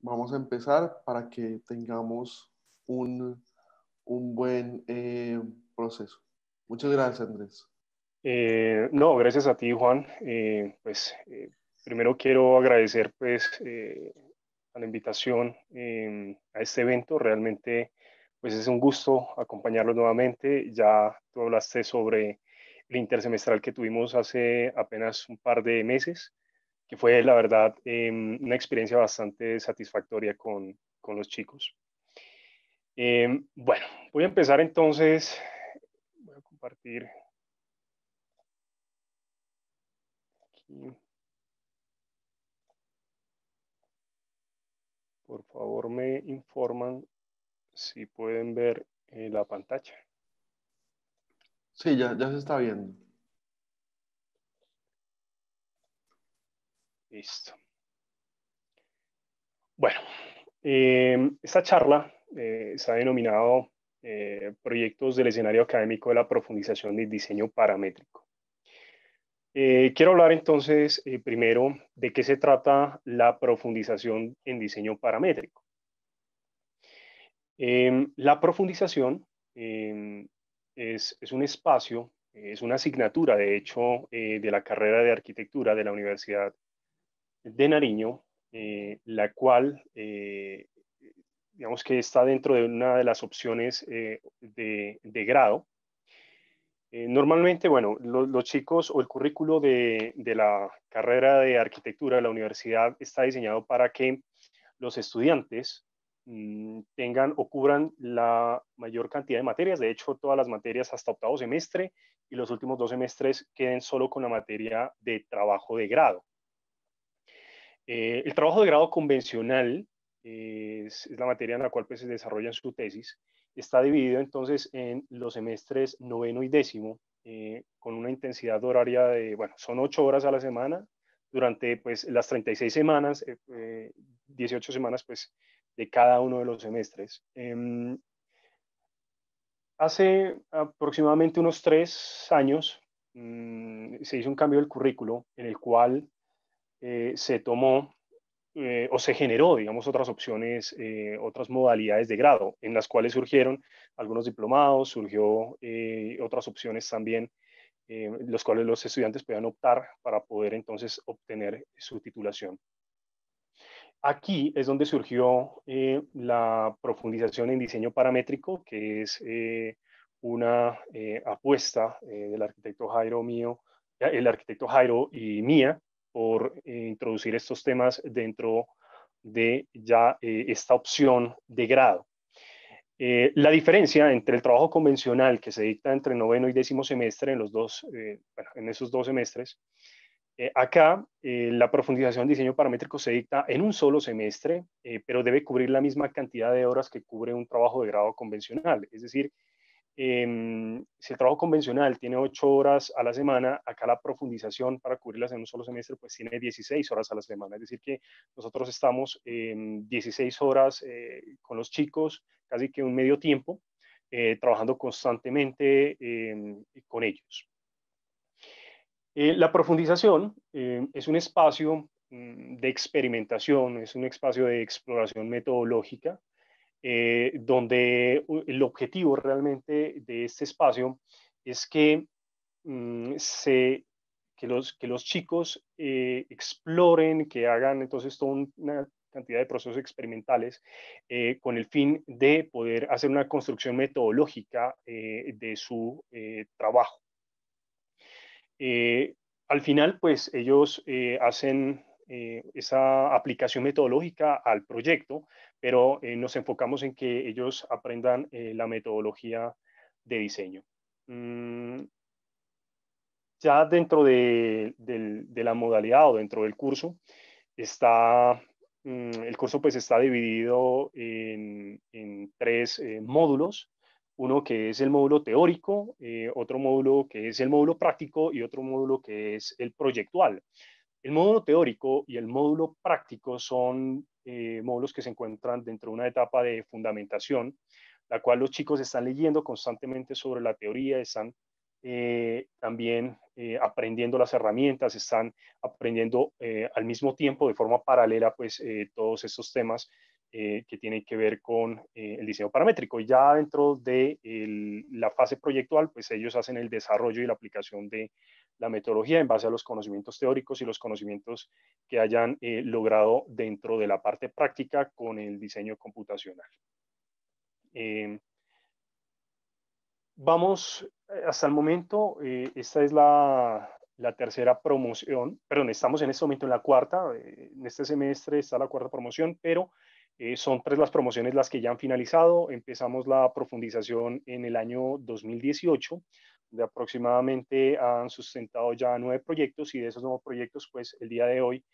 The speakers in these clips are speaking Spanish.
vamos a empezar para que tengamos un, un buen eh, proceso. Muchas gracias, Andrés. Eh, no, gracias a ti, Juan. Eh, pues primero quiero agradecer pues a la invitación a este evento. Realmente pues es un gusto acompañarlo nuevamente. Ya tú hablaste sobre el intersemestral que tuvimos hace apenas un par de meses que fue la verdad em, una experiencia bastante satisfactoria con, los chicos. Em, bueno, voy a empezar entonces, voy a compartir. Por favor me informan si pueden ver eh, la pantalla. Sí, ya, ya se está viendo. Listo. Bueno, eh, esta charla eh, se ha denominado eh, Proyectos del escenario académico de la profundización del diseño paramétrico. quiero hablar entonces primero de qué se trata la profundización en diseño paramétrico. Em, la profundización em, es, es, un espacio, es una asignatura, de hecho, de la carrera de arquitectura de la Universidad de Nariño, eh, la cual, eh, digamos que está dentro de una de las opciones eh, de, grado. normalmente, bueno, los chicos o el currículo de, de, la carrera de arquitectura de la universidad está diseñado para que los estudiantes mm, tengan o cubran la mayor cantidad de materias, de hecho todas las materias hasta octavo semestre y los últimos dos semestres queden solo con la materia de trabajo de grado. Eh, el trabajo de grado convencional es, la materia en la cual pues, se desarrollan su tesis. Está dividido entonces en los semestres noveno y décimo, eh, con una intensidad horaria de, bueno, son ocho horas a la semana, durante pues, las 36 semanas, 18 eh, semanas pues, de cada uno de los semestres. Em, hace aproximadamente unos tres años mm, se hizo un cambio del currículo en el cual eh, se tomó eh, o se generó, digamos, otras opciones, eh, otras modalidades de grado, en las cuales surgieron algunos diplomados, surgió otras opciones también, los cuales los estudiantes podían optar para poder entonces obtener su titulación. Aquí es donde surgió la profundización en diseño paramétrico, que es una apuesta del arquitecto Jairo mío, el arquitecto Jairo y mía, por eh, introducir estos temas dentro de ya eh, esta opción de grado. Eh, la diferencia entre el trabajo convencional que se dicta entre noveno y décimo semestre, en, los dos, en esos dos semestres, acá la profundización en diseño paramétrico se dicta en un solo semestre, pero debe cubrir la misma cantidad de horas que cubre un trabajo de grado convencional. Es decir, Em, si el trabajo convencional tiene 8 horas a la semana, acá la profundización para cubrirlas en un solo semestre pues tiene 16 horas a la semana. Es decir que nosotros estamos 16 horas eh, con los chicos, casi que un medio tiempo, eh, trabajando constantemente em, con ellos. Eh, la profundización em, es un espacio mm, de experimentación, es un espacio de exploración metodológica, eh, donde el objetivo realmente de este espacio es que, mm, que, los, que los chicos eh, exploren, que hagan entonces toda una cantidad de procesos experimentales eh, con el fin de poder hacer una construcción metodológica de su trabajo. al final, pues ellos hacen eh, esa aplicación metodológica al proyecto, pero eh, nos enfocamos en que ellos aprendan eh, la metodología de diseño. Mm, ya dentro de, la modalidad o dentro del curso, está, mm, el curso pues está dividido en tres módulos. Uno que es el módulo teórico, otro módulo que es el módulo práctico y otro módulo que es el proyectual. El módulo teórico y el módulo práctico son eh, módulos que se encuentran dentro de una etapa de fundamentación, la cual los chicos están leyendo constantemente sobre la teoría, están eh, también eh, aprendiendo las herramientas, están aprendiendo al mismo tiempo de forma paralela pues todos estos temas que tienen que ver con el diseño paramétrico. ya dentro de la fase proyectual pues ellos hacen el desarrollo y la aplicación de la metodología en base a los conocimientos teóricos y los conocimientos que hayan eh, logrado dentro de la parte práctica con el diseño computacional. Em, vamos, eh, hasta el momento, eh, esta es la, la, tercera promoción, perdón, estamos en este momento en la cuarta, en este semestre está la cuarta promoción, pero son tres las promociones las que ya han finalizado. Empezamos la profundización en el año 2018 de aproximadamente han sustentado ya nueve proyectos y de esos nuevos proyectos, pues el día de hoy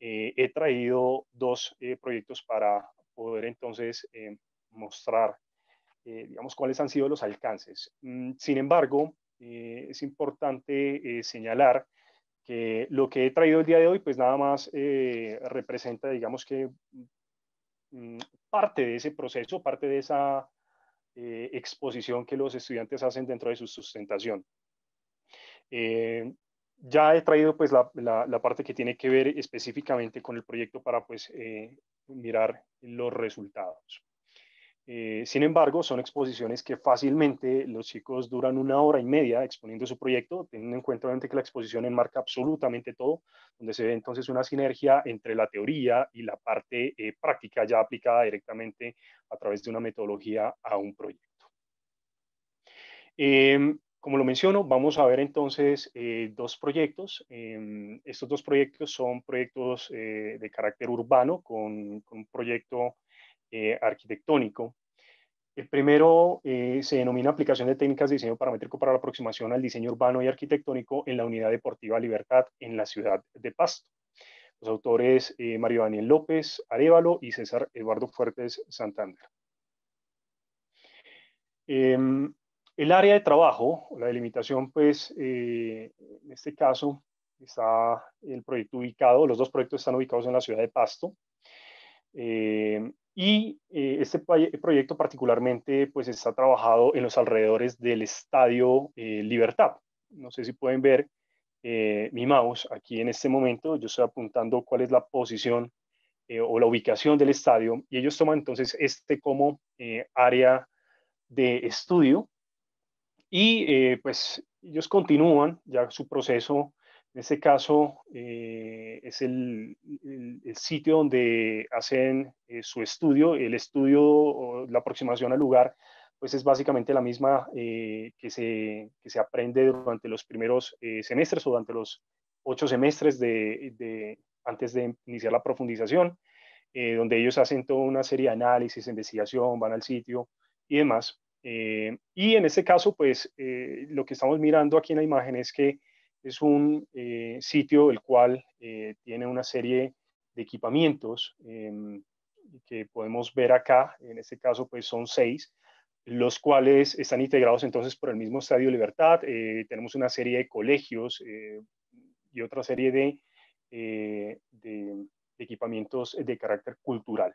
eh, he traído dos eh, proyectos para poder entonces eh, mostrar, digamos, cuáles han sido los alcances. Mm, sin embargo, es importante señalar que lo que he traído el día de hoy, pues nada más representa, digamos que, mm, parte de ese proceso, parte de esa eh, exposición que los estudiantes hacen dentro de su sustentación. Eh, ya he traído pues la, parte que tiene que ver específicamente con el proyecto para pues eh, mirar los resultados. Eh, sin embargo, son exposiciones que fácilmente los chicos duran una hora y media exponiendo su proyecto, teniendo en cuenta que la exposición enmarca absolutamente todo, donde se ve entonces una sinergia entre la teoría y la parte eh, práctica ya aplicada directamente a través de una metodología a un proyecto. Em, como lo menciono, vamos a ver entonces eh, dos proyectos. Em, estos dos proyectos son proyectos de carácter urbano con un proyecto eh, arquitectónico. El primero eh, se denomina aplicación de técnicas de diseño paramétrico para la aproximación al diseño urbano y arquitectónico en la unidad deportiva Libertad en la ciudad de Pasto. Los autores eh, Mario Daniel López Arevalo y César Eduardo Fuertes Santander. Em, el área de trabajo, la delimitación, pues en este caso está el proyecto ubicado, los dos proyectos están ubicados en la ciudad de Pasto. Em, y eh, este proyecto particularmente pues está trabajado en los alrededores del Estadio eh, Libertad. No sé si pueden ver eh, mi mouse aquí en este momento. Yo estoy apuntando cuál es la posición o la ubicación del estadio y ellos toman entonces este como área de estudio y pues ellos continúan ya su proceso en este caso eh, es el, el, sitio donde hacen eh, su estudio. El estudio, la aproximación al lugar, pues es básicamente la misma eh, que, se, que, se, aprende durante los primeros semestres o durante los ocho semestres de, de antes de iniciar la profundización, donde ellos hacen toda una serie de análisis, investigación, van al sitio y demás. y en este caso, pues lo que estamos mirando aquí en la imagen es que es un eh, sitio el cual eh, tiene una serie de equipamientos em, que podemos ver acá, en este caso pues son seis, los cuales están integrados entonces por el mismo Estadio Libertad, eh, tenemos una serie de colegios y otra serie de, de, equipamientos de carácter cultural.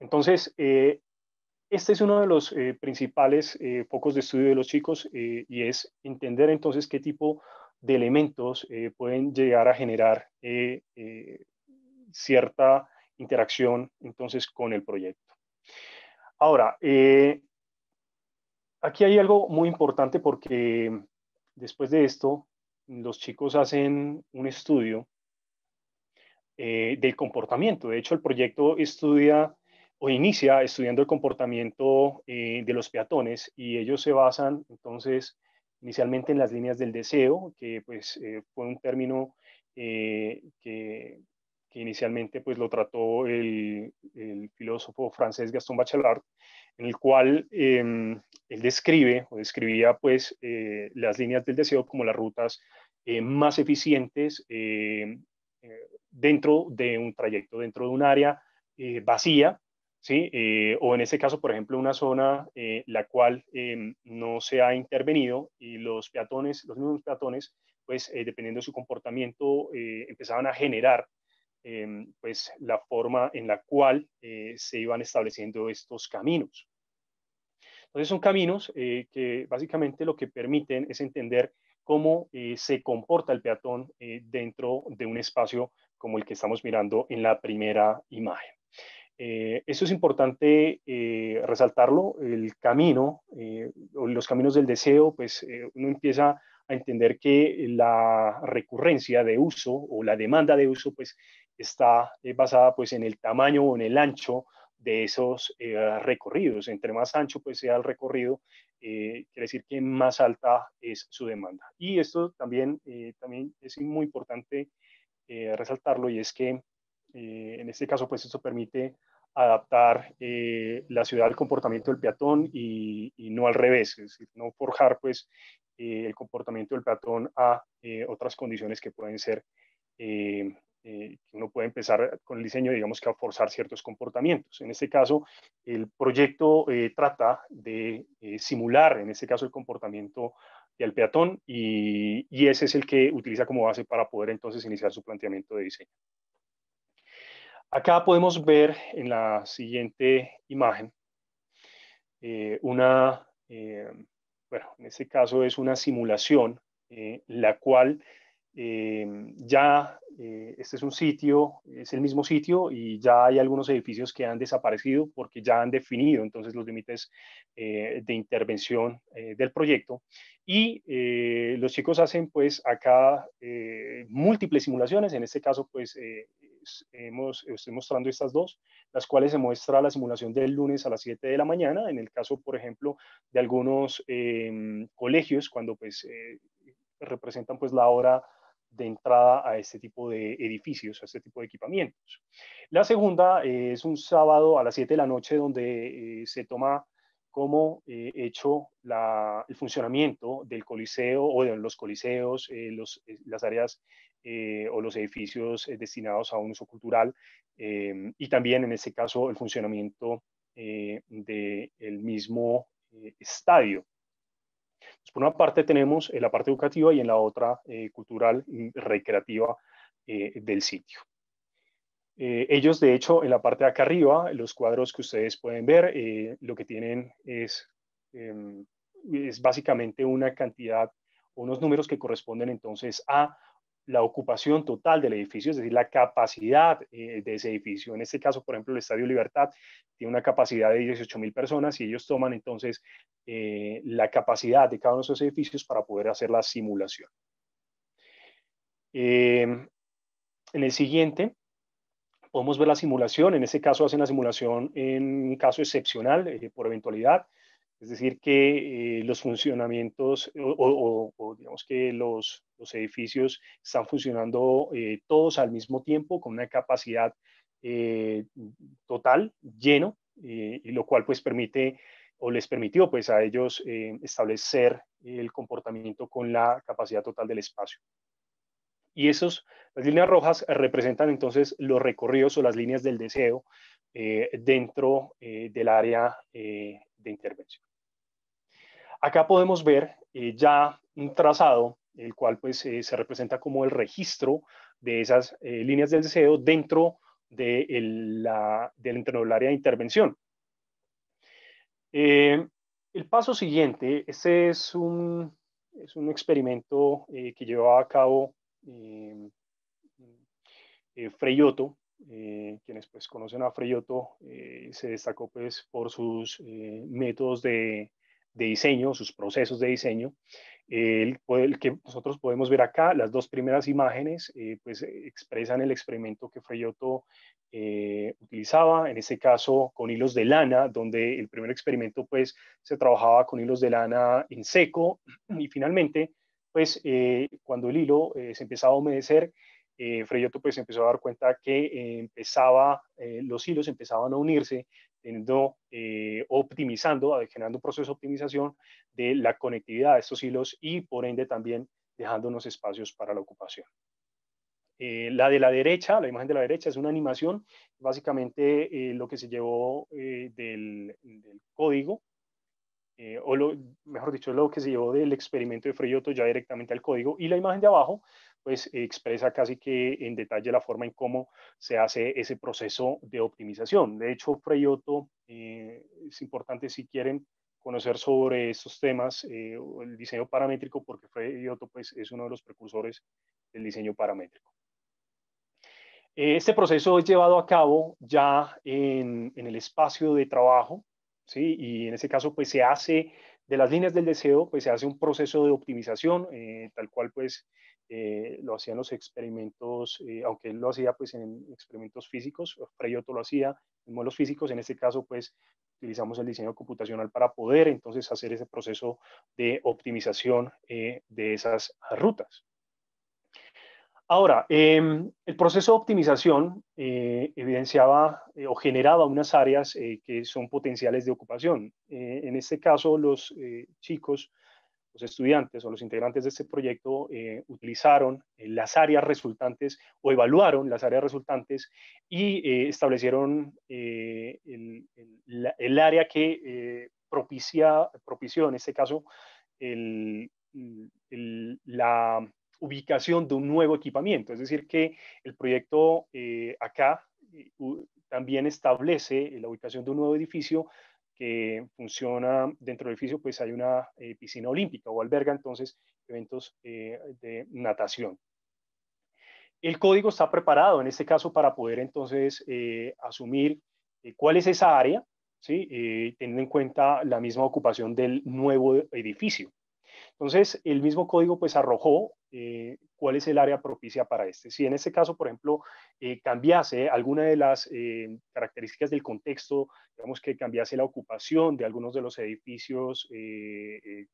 Entonces, este es uno de los eh, principales eh, focos de estudio de los chicos eh, y es entender entonces qué tipo de elementos pueden llegar a generar cierta interacción entonces con el proyecto. Ahora, aquí hay algo muy importante porque después de esto, los chicos hacen un estudio del comportamiento. De hecho, el proyecto estudia o inicia estudiando el comportamiento eh, de los peatones y ellos se basan entonces inicialmente en las líneas del deseo, que pues eh, fue un término eh, que, inicialmente pues lo trató el, filósofo francés Gaston Bachelard, en el cual em, él describe o describía pues las líneas del deseo como las rutas más eficientes dentro de un trayecto, dentro de un área vacía eh, o en este caso, por ejemplo, una zona en eh, la cual em, no se ha intervenido y los peatones, los mismos peatones, pues eh, dependiendo de su comportamiento, empezaban a generar em, pues la forma en la cual se iban estableciendo estos caminos. Entonces son caminos que básicamente lo que permiten es entender cómo se comporta el peatón dentro de un espacio como el que estamos mirando en la primera imagen. Esto eh, eso es importante eh, resaltarlo, el camino, eh, o los caminos del deseo, pues uno empieza a entender que la recurrencia de uso o la demanda de uso, pues está basada pues en el tamaño o en el ancho de esos recorridos. Entre más ancho pues sea el recorrido, quiere decir que más alta es su demanda. Y esto también, también es muy importante resaltarlo y es que en este caso, pues esto permite adaptar eh, la ciudad al comportamiento del peatón y, no al revés, es decir, no forjar pues eh, el comportamiento del peatón a eh, otras condiciones que pueden ser, uno puede empezar con el diseño, digamos que a forzar ciertos comportamientos. En este caso, el proyecto trata de simular, en este caso, el comportamiento del peatón y ese es el que utiliza como base para poder entonces iniciar su planteamiento de diseño. Acá podemos ver en la siguiente imagen eh, una, eh, bueno, en este caso es una simulación, eh, la cual Em, eh, ya este es un sitio, es el mismo sitio y ya hay algunos edificios que han desaparecido porque ya han definido entonces los límites eh, de intervención eh, del proyecto. Y eh, los chicos hacen pues acá múltiples simulaciones, en este caso pues hemos, estoy mostrando estas dos, las cuales se muestra la simulación del lunes a las 7 de la mañana, en el caso por ejemplo de algunos em, colegios cuando pues representan pues la hora de entrada a este tipo de edificios, a este tipo de equipamientos. La segunda eh, es un sábado a las 7 de la noche donde eh, se toma como eh, hecho el funcionamiento del coliseo o de los coliseos, las áreas o los edificios destinados a un uso cultural y también en este caso el funcionamiento del mismo estadio por una parte tenemos eh, la parte educativa y en la otra eh, cultural y recreativa eh, del sitio. ellos, de hecho, en la parte de acá arriba, los cuadros que ustedes pueden ver, lo que tienen es, em, es básicamente una cantidad, unos números que corresponden entonces a la ocupación total del edificio, es decir, la capacidad eh, de ese edificio. En este caso, por ejemplo, el Estadio Libertad tiene una capacidad de 18 mil personas y ellos toman entonces eh, la capacidad de cada uno de esos edificios para poder hacer la simulación. Em, en el siguiente, podemos ver la simulación. En este caso, hacen la simulación en un caso excepcional, eh, por eventualidad. Es decir, que eh, los funcionamientos o, digamos que los, edificios están funcionando eh, todos al mismo tiempo con una capacidad eh, total, lleno, y lo cual pues permite o les permitió pues a ellos establecer el comportamiento con la capacidad total del espacio. Y esos, líneas rojas representan entonces los recorridos o las líneas del deseo dentro del área de intervención. Acá podemos ver eh, ya un trazado, el cual pues, eh, se representa como el registro de esas eh, líneas del deseo dentro de la, del área de intervención. el paso siguiente, este es un, experimento que llevaba a cabo Freyotto, quienes pues conocen a Freyotto, se destacó pues por sus métodos de de diseño, sus procesos de diseño. El, que nosotros podemos ver acá, las dos primeras imágenes, eh, pues eh, expresan el experimento que Freyoto eh, utilizaba, en este caso con hilos de lana, donde el primer experimento pues se trabajaba con hilos de lana en seco y finalmente pues cuando el hilo se empezaba a humedecer, eh, pues empezó a dar cuenta que empezaba, los hilos empezaban a unirse eh, optimizando, generando un proceso de optimización de la conectividad de estos hilos y por ende también dejando unos espacios para la ocupación. Eh, la de la derecha, la imagen de la derecha es una animación, básicamente eh, lo que se llevó del, código, o mejor dicho, lo que se llevó del experimento de Freyoto ya directamente al código, y la imagen de abajo pues expresa casi que en detalle la forma en cómo se hace ese proceso de optimización. De hecho, Freyoto eh, es importante si quieren conocer sobre estos temas, eh, el diseño paramétrico, porque Freyoto pues, es uno de los precursores del diseño paramétrico. Este proceso es llevado a cabo ya en, el espacio de trabajo, ¿sí? y en ese caso pues, se hace de las líneas del deseo, pues se hace un proceso de optimización, eh, tal cual pues eh, lo hacían los experimentos, eh, aunque él lo hacía pues en experimentos físicos, Preyoto lo hacía en modelos físicos, en este caso pues utilizamos el diseño computacional para poder entonces hacer ese proceso de optimización eh, de esas rutas. Ahora, em, el proceso de optimización evidenciaba o generaba unas áreas que son potenciales de ocupación. en este caso, los chicos los estudiantes o los integrantes de este proyecto eh, utilizaron eh, las áreas resultantes o evaluaron las áreas resultantes y eh, establecieron el, área que propicia, propició, en este caso, la ubicación de un nuevo equipamiento. Es decir, que el proyecto acá también establece la ubicación de un nuevo edificio que funciona dentro del edificio, pues hay una eh, piscina olímpica o alberga entonces eventos eh, de natación. El código está preparado en este caso para poder entonces eh, asumir cuál es esa área, ¿sí? teniendo en cuenta la misma ocupación del nuevo edificio. Entonces, el mismo código pues arrojó eh, cuál es el área propicia para este. Si en este caso, por ejemplo, eh, cambiase alguna de las eh, características del contexto, digamos que cambiase la ocupación de algunos de los edificios,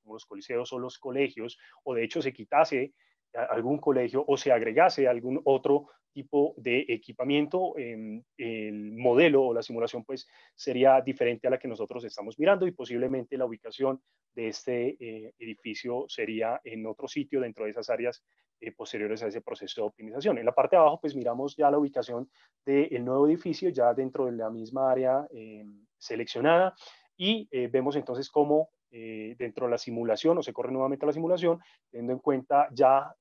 como los coliseos o los colegios, o de hecho se quitase algún colegio o se agregase algún otro tipo de equipamiento, em, el modelo o la simulación pues sería diferente a la que nosotros estamos mirando y posiblemente la ubicación de este eh, edificio sería en otro sitio dentro de esas áreas eh, posteriores a ese proceso de optimización. En la parte de abajo pues miramos ya la ubicación del nuevo edificio ya dentro de la misma área em, seleccionada y eh, vemos entonces cómo dentro de la simulación o se corre nuevamente la simulación, teniendo en cuenta ya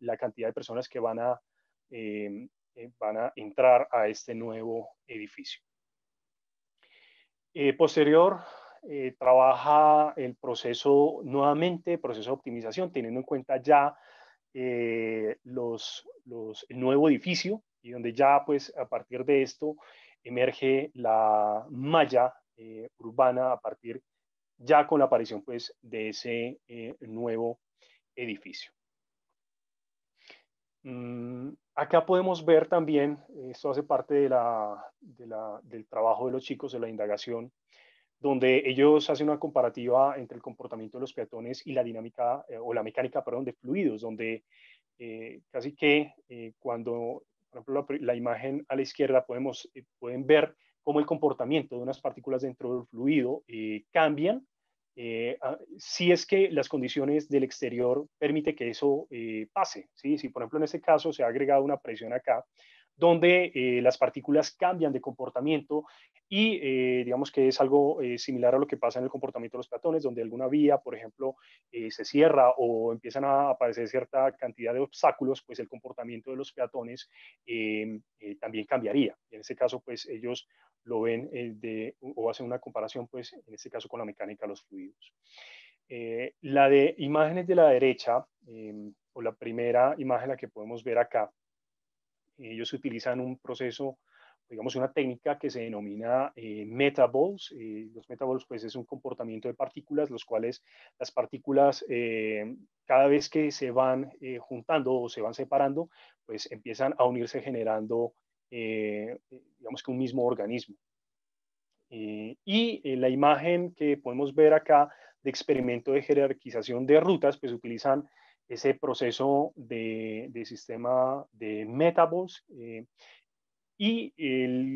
la cantidad de personas que van a eh, eh, van a entrar a este nuevo edificio. Eh, posterior, trabaja el proceso nuevamente, proceso de optimización, teniendo en cuenta ya los, los, el nuevo edificio y donde ya pues a partir de esto emerge la malla urbana a partir ya con la aparición pues de ese nuevo edificio. Mm, Acá podemos ver también, esto hace parte del trabajo de los chicos, de la indagación, donde ellos hacen una comparativa entre el comportamiento de los peatones y la dinámica eh, o la mecánica, perdón, de fluidos, donde eh, casi que eh, cuando, por ejemplo, la, imagen a la izquierda podemos, pueden ver cómo el comportamiento de unas partículas dentro del fluido cambian eh, ah, si es que las condiciones del exterior permite que eso eh, pase, ¿sí? si por ejemplo en este caso se ha agregado una presión acá, donde eh, las partículas cambian de comportamiento y eh, digamos que es algo eh, similar a lo que pasa en el comportamiento de los peatones donde alguna vía, por ejemplo, se cierra o empiezan a aparecer cierta cantidad de obstáculos, pues el comportamiento de los peatones em, también cambiaría. En este caso, pues ellos lo ven o hacen una comparación, pues en este caso con la mecánica de los fluidos. la de imágenes de la derecha, em, o la primera imagen la que podemos ver acá, ellos utilizan un proceso, digamos, una técnica que se denomina eh, metaballs. Eh, los metaballs, pues, es un comportamiento de partículas, los cuales las partículas, eh, cada vez que se van eh, juntando o se van separando, pues empiezan a unirse generando, digamos que un mismo organismo. y la imagen que podemos ver acá de experimento de jerarquización de rutas, pues utilizan ese proceso de, sistema de metabos. Eh, y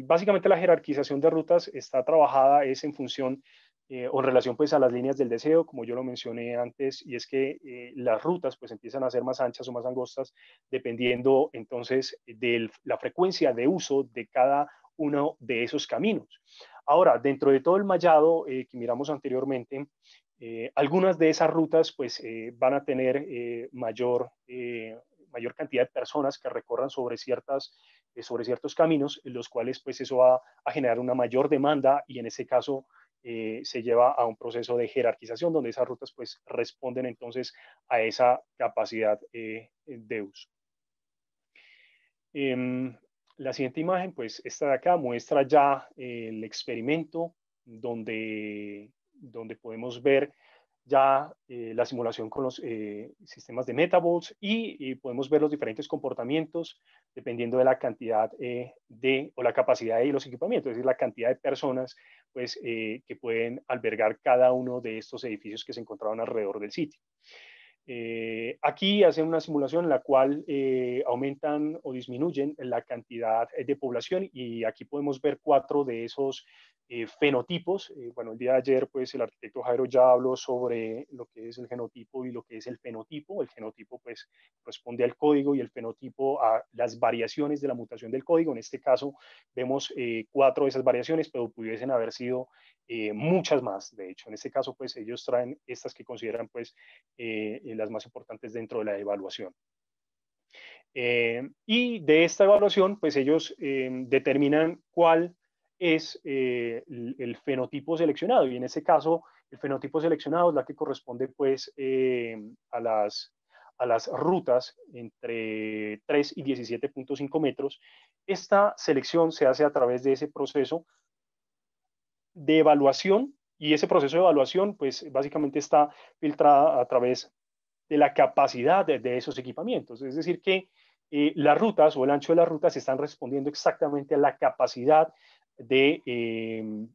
básicamente la jerarquización de rutas está trabajada es en función eh, o en relación pues a las líneas del deseo, como yo lo mencioné antes, y es que eh, las rutas pues empiezan a ser más anchas o más angostas dependiendo entonces de la frecuencia de uso de cada uno de esos caminos. Ahora, dentro de todo el mallado que miramos anteriormente, eh, algunas de esas rutas pues, eh, van a tener eh, mayor, mayor cantidad de personas que recorran sobre, ciertas, sobre ciertos caminos, en los cuales pues, eso va a generar una mayor demanda y en ese caso se lleva a un proceso de jerarquización donde esas rutas pues responden entonces a esa capacidad de uso. Em, la siguiente imagen, pues esta de acá muestra ya el experimento donde donde podemos ver ya eh, la simulación con los eh, sistemas de metabols y, podemos ver los diferentes comportamientos dependiendo de la cantidad eh, de o la capacidad de los equipamientos, es decir, la cantidad de personas pues, que pueden albergar cada uno de estos edificios que se encontraban alrededor del sitio. Eh, aquí hacen una simulación en la cual eh, aumentan o disminuyen la cantidad eh, de población y aquí podemos ver cuatro de esos fenotipos. bueno, el día de ayer pues el arquitecto Jairo ya habló sobre lo que es el genotipo y lo que es el fenotipo. El genotipo pues responde al código y el fenotipo a las variaciones de la mutación del código. En este caso vemos cuatro de esas variaciones, pero pudiesen haber sido muchas más. De hecho, en este caso pues ellos traen estas que consideran pues el las más importantes dentro de la evaluación. Eh, y de esta evaluación, pues ellos eh, determinan cuál es eh, el, fenotipo seleccionado. Y en ese caso, el fenotipo seleccionado es la que corresponde pues a, las, a las rutas entre 3 y 17.5 metros. Esta selección se hace a través de ese proceso de evaluación y ese proceso de evaluación pues básicamente está filtrada a través de la capacidad de, esos equipamientos. Es decir, que eh, las rutas o el ancho de las rutas están respondiendo exactamente a la capacidad de, eh,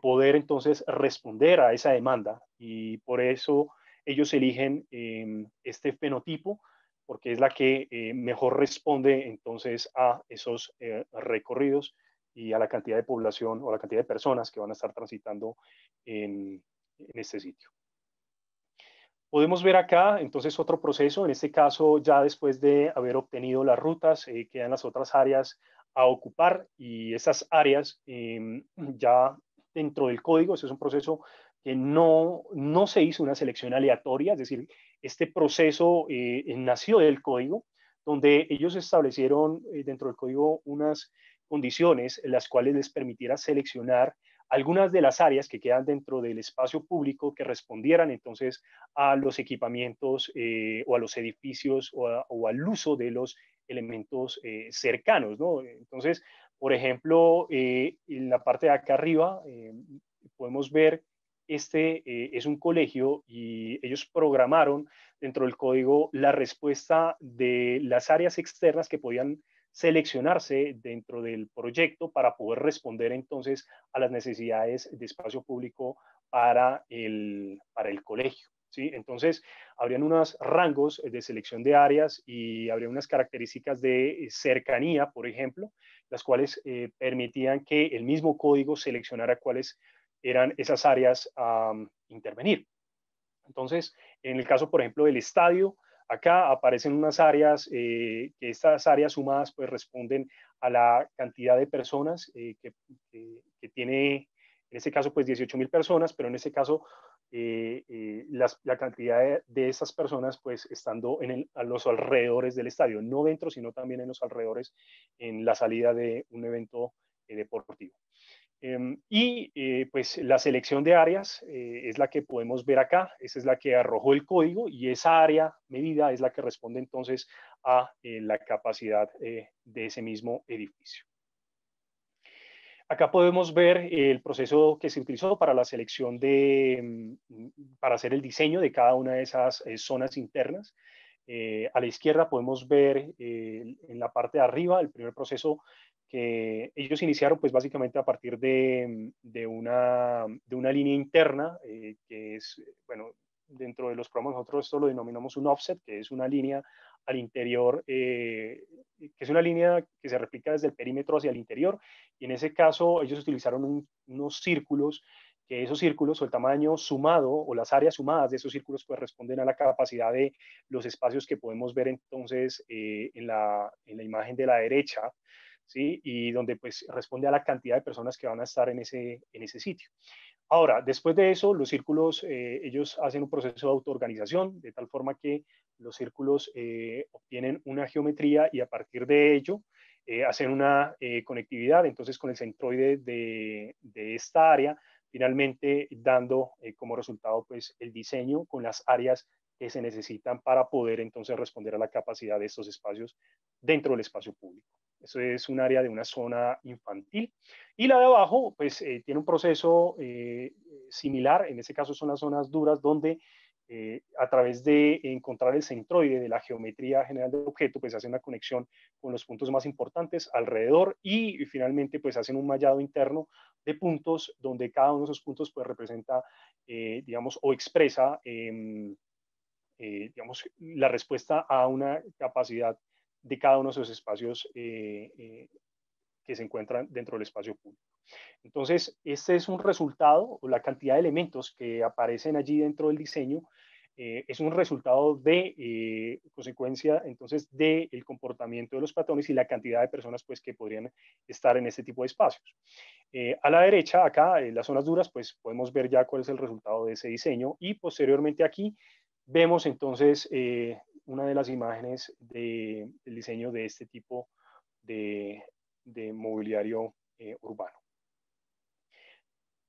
poder entonces responder a esa demanda y por eso ellos eligen em, este fenotipo porque es la que eh, mejor responde entonces a esos recorridos y a la cantidad de población o la cantidad de personas que van a estar transitando en este sitio. Podemos ver acá entonces otro proceso, en este caso ya después de haber obtenido las rutas, eh, quedan las otras áreas a ocupar y esas áreas em, ya dentro del código, ese es un proceso que no, no se hizo una selección aleatoria, es decir, este proceso eh, nació del código, donde ellos establecieron eh, dentro del código unas condiciones en las cuales les permitiera seleccionar algunas de las áreas que quedan dentro del espacio público que respondieran entonces a los equipamientos eh, o a los edificios o, al uso de los elementos eh, cercanos, ¿no? Entonces, por ejemplo, eh, en la parte de acá arriba podemos ver este es un colegio y ellos programaron dentro del código la respuesta de las áreas externas que podían seleccionarse dentro del proyecto para poder responder entonces a las necesidades de espacio público para el, para el colegio. ¿sí? Entonces, habrían unos rangos de selección de áreas y habría unas características de eh, cercanía, por ejemplo, las cuales eh, permitían que el mismo código seleccionara cuáles eran esas áreas a mm, intervenir. Entonces, en el caso, por ejemplo, del estadio, Acá aparecen unas áreas, eh, que estas áreas sumadas pues responden a la cantidad de personas eh, que, tiene, en este caso pues 18 mil personas, pero en este caso eh, la cantidad de, de esas personas pues estando en a los alrededores del estadio, no dentro sino también en los alrededores en la salida de un evento deportivo. Em, y eh, pues la selección de áreas eh, es la que podemos ver acá, esa es la que arrojó el código y esa área medida es la que responde entonces a eh, la capacidad de ese mismo edificio. Acá podemos ver el proceso que se utilizó para la selección de, mm, para hacer el diseño de cada una de esas zonas internas. a la izquierda podemos ver en la parte de arriba el primer proceso eh, ellos iniciaron pues básicamente a partir de, de, una, línea interna eh, que es, bueno, dentro de los programas nosotros esto lo denominamos un offset, que es una línea al interior, eh, que es una línea que se replica desde el perímetro hacia el interior y en ese caso ellos utilizaron unos círculos que esos círculos o el tamaño sumado o las áreas sumadas de esos círculos corresponden a la capacidad de los espacios que podemos ver entonces en la, en la imagen de la derecha y donde pues responde a la cantidad de personas que van a estar en ese, sitio. Ahora, después de eso, los círculos, eh, ellos hacen un proceso de autoorganización, de tal forma que los círculos eh, obtienen una geometría y a partir de ello eh, hacen una conectividad, entonces con el centroide de, de esta área, finalmente dando como resultado pues el diseño con las áreas que se necesitan para poder entonces responder a la capacidad de estos espacios dentro del espacio público. Eso es un área de una zona infantil. Y la de abajo, pues eh, tiene un proceso eh, similar, en ese caso son las zonas duras, donde eh, a través de encontrar el centroide de la geometría general del objeto, pues hacen una conexión con los puntos más importantes alrededor y, y finalmente pues hacen un mallado interno de puntos donde cada uno de esos puntos pues representa, digamos, o expresa, em, digamos, la respuesta a una capacidad de cada uno de esos espacios eh, eh, que se encuentran dentro del espacio público. Entonces, este es un resultado, o la cantidad de elementos que aparecen allí dentro del diseño, eh, es un resultado de consecuencia, entonces, del comportamiento de los patrones y la cantidad de personas, pues, que podrían estar en este tipo de espacios. a la derecha, acá, en las zonas duras, pues, podemos ver ya cuál es el resultado de ese diseño y posteriormente aquí vemos entonces una de las imágenes del diseño de este tipo de, mobiliario eh, urbano.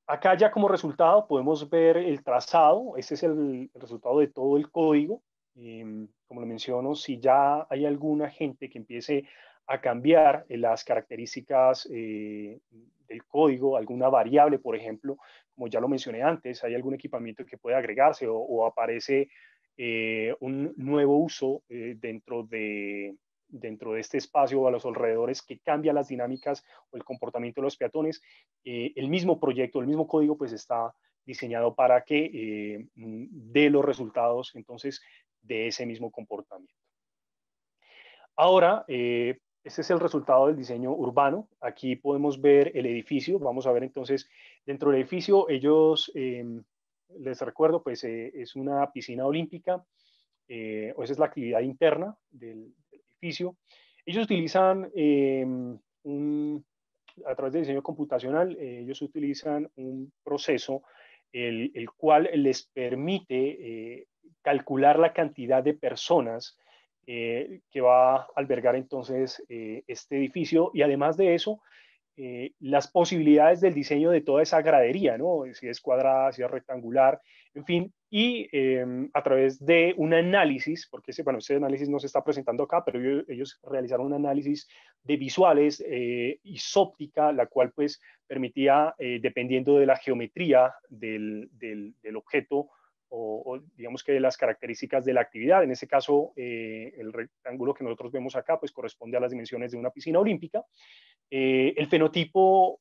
Acá ya como resultado podemos ver el trazado, este es el, resultado de todo el código. como lo menciono, si ya hay alguna gente que empiece a cambiar las características eh, del código, alguna variable, por ejemplo, como ya lo mencioné antes, hay algún equipamiento que puede agregarse o aparece eh, un nuevo uso eh, dentro, de, dentro de este espacio o a los alrededores que cambia las dinámicas o el comportamiento de los peatones. Eh, el mismo proyecto, el mismo código, pues está diseñado para que dé los resultados entonces de ese mismo comportamiento. Ahora, este es el resultado del diseño urbano. Aquí podemos ver el edificio. Vamos a ver entonces, dentro del edificio, ellos em, les recuerdo, pues eh, es una piscina olímpica, eh, o esa es la actividad interna del, edificio. Ellos utilizan, eh, a través del diseño computacional, ellos utilizan un proceso el, cual les permite calcular la cantidad de personas que va a albergar entonces este edificio. Y además de eso, eh, las posibilidades del diseño de toda esa gradería, ¿no? si es cuadrada, si es rectangular, en fin, y em, a través de un análisis, porque ese, bueno, análisis no se está presentando acá, pero ellos, realizaron un análisis de visuales eh, y sóptica, la cual pues permitía, eh, dependiendo de la geometría del, objeto, o, digamos que de las características de la actividad. En ese caso, el rectángulo que nosotros vemos acá, pues corresponde a las dimensiones de una piscina olímpica. Eh, el fenotipo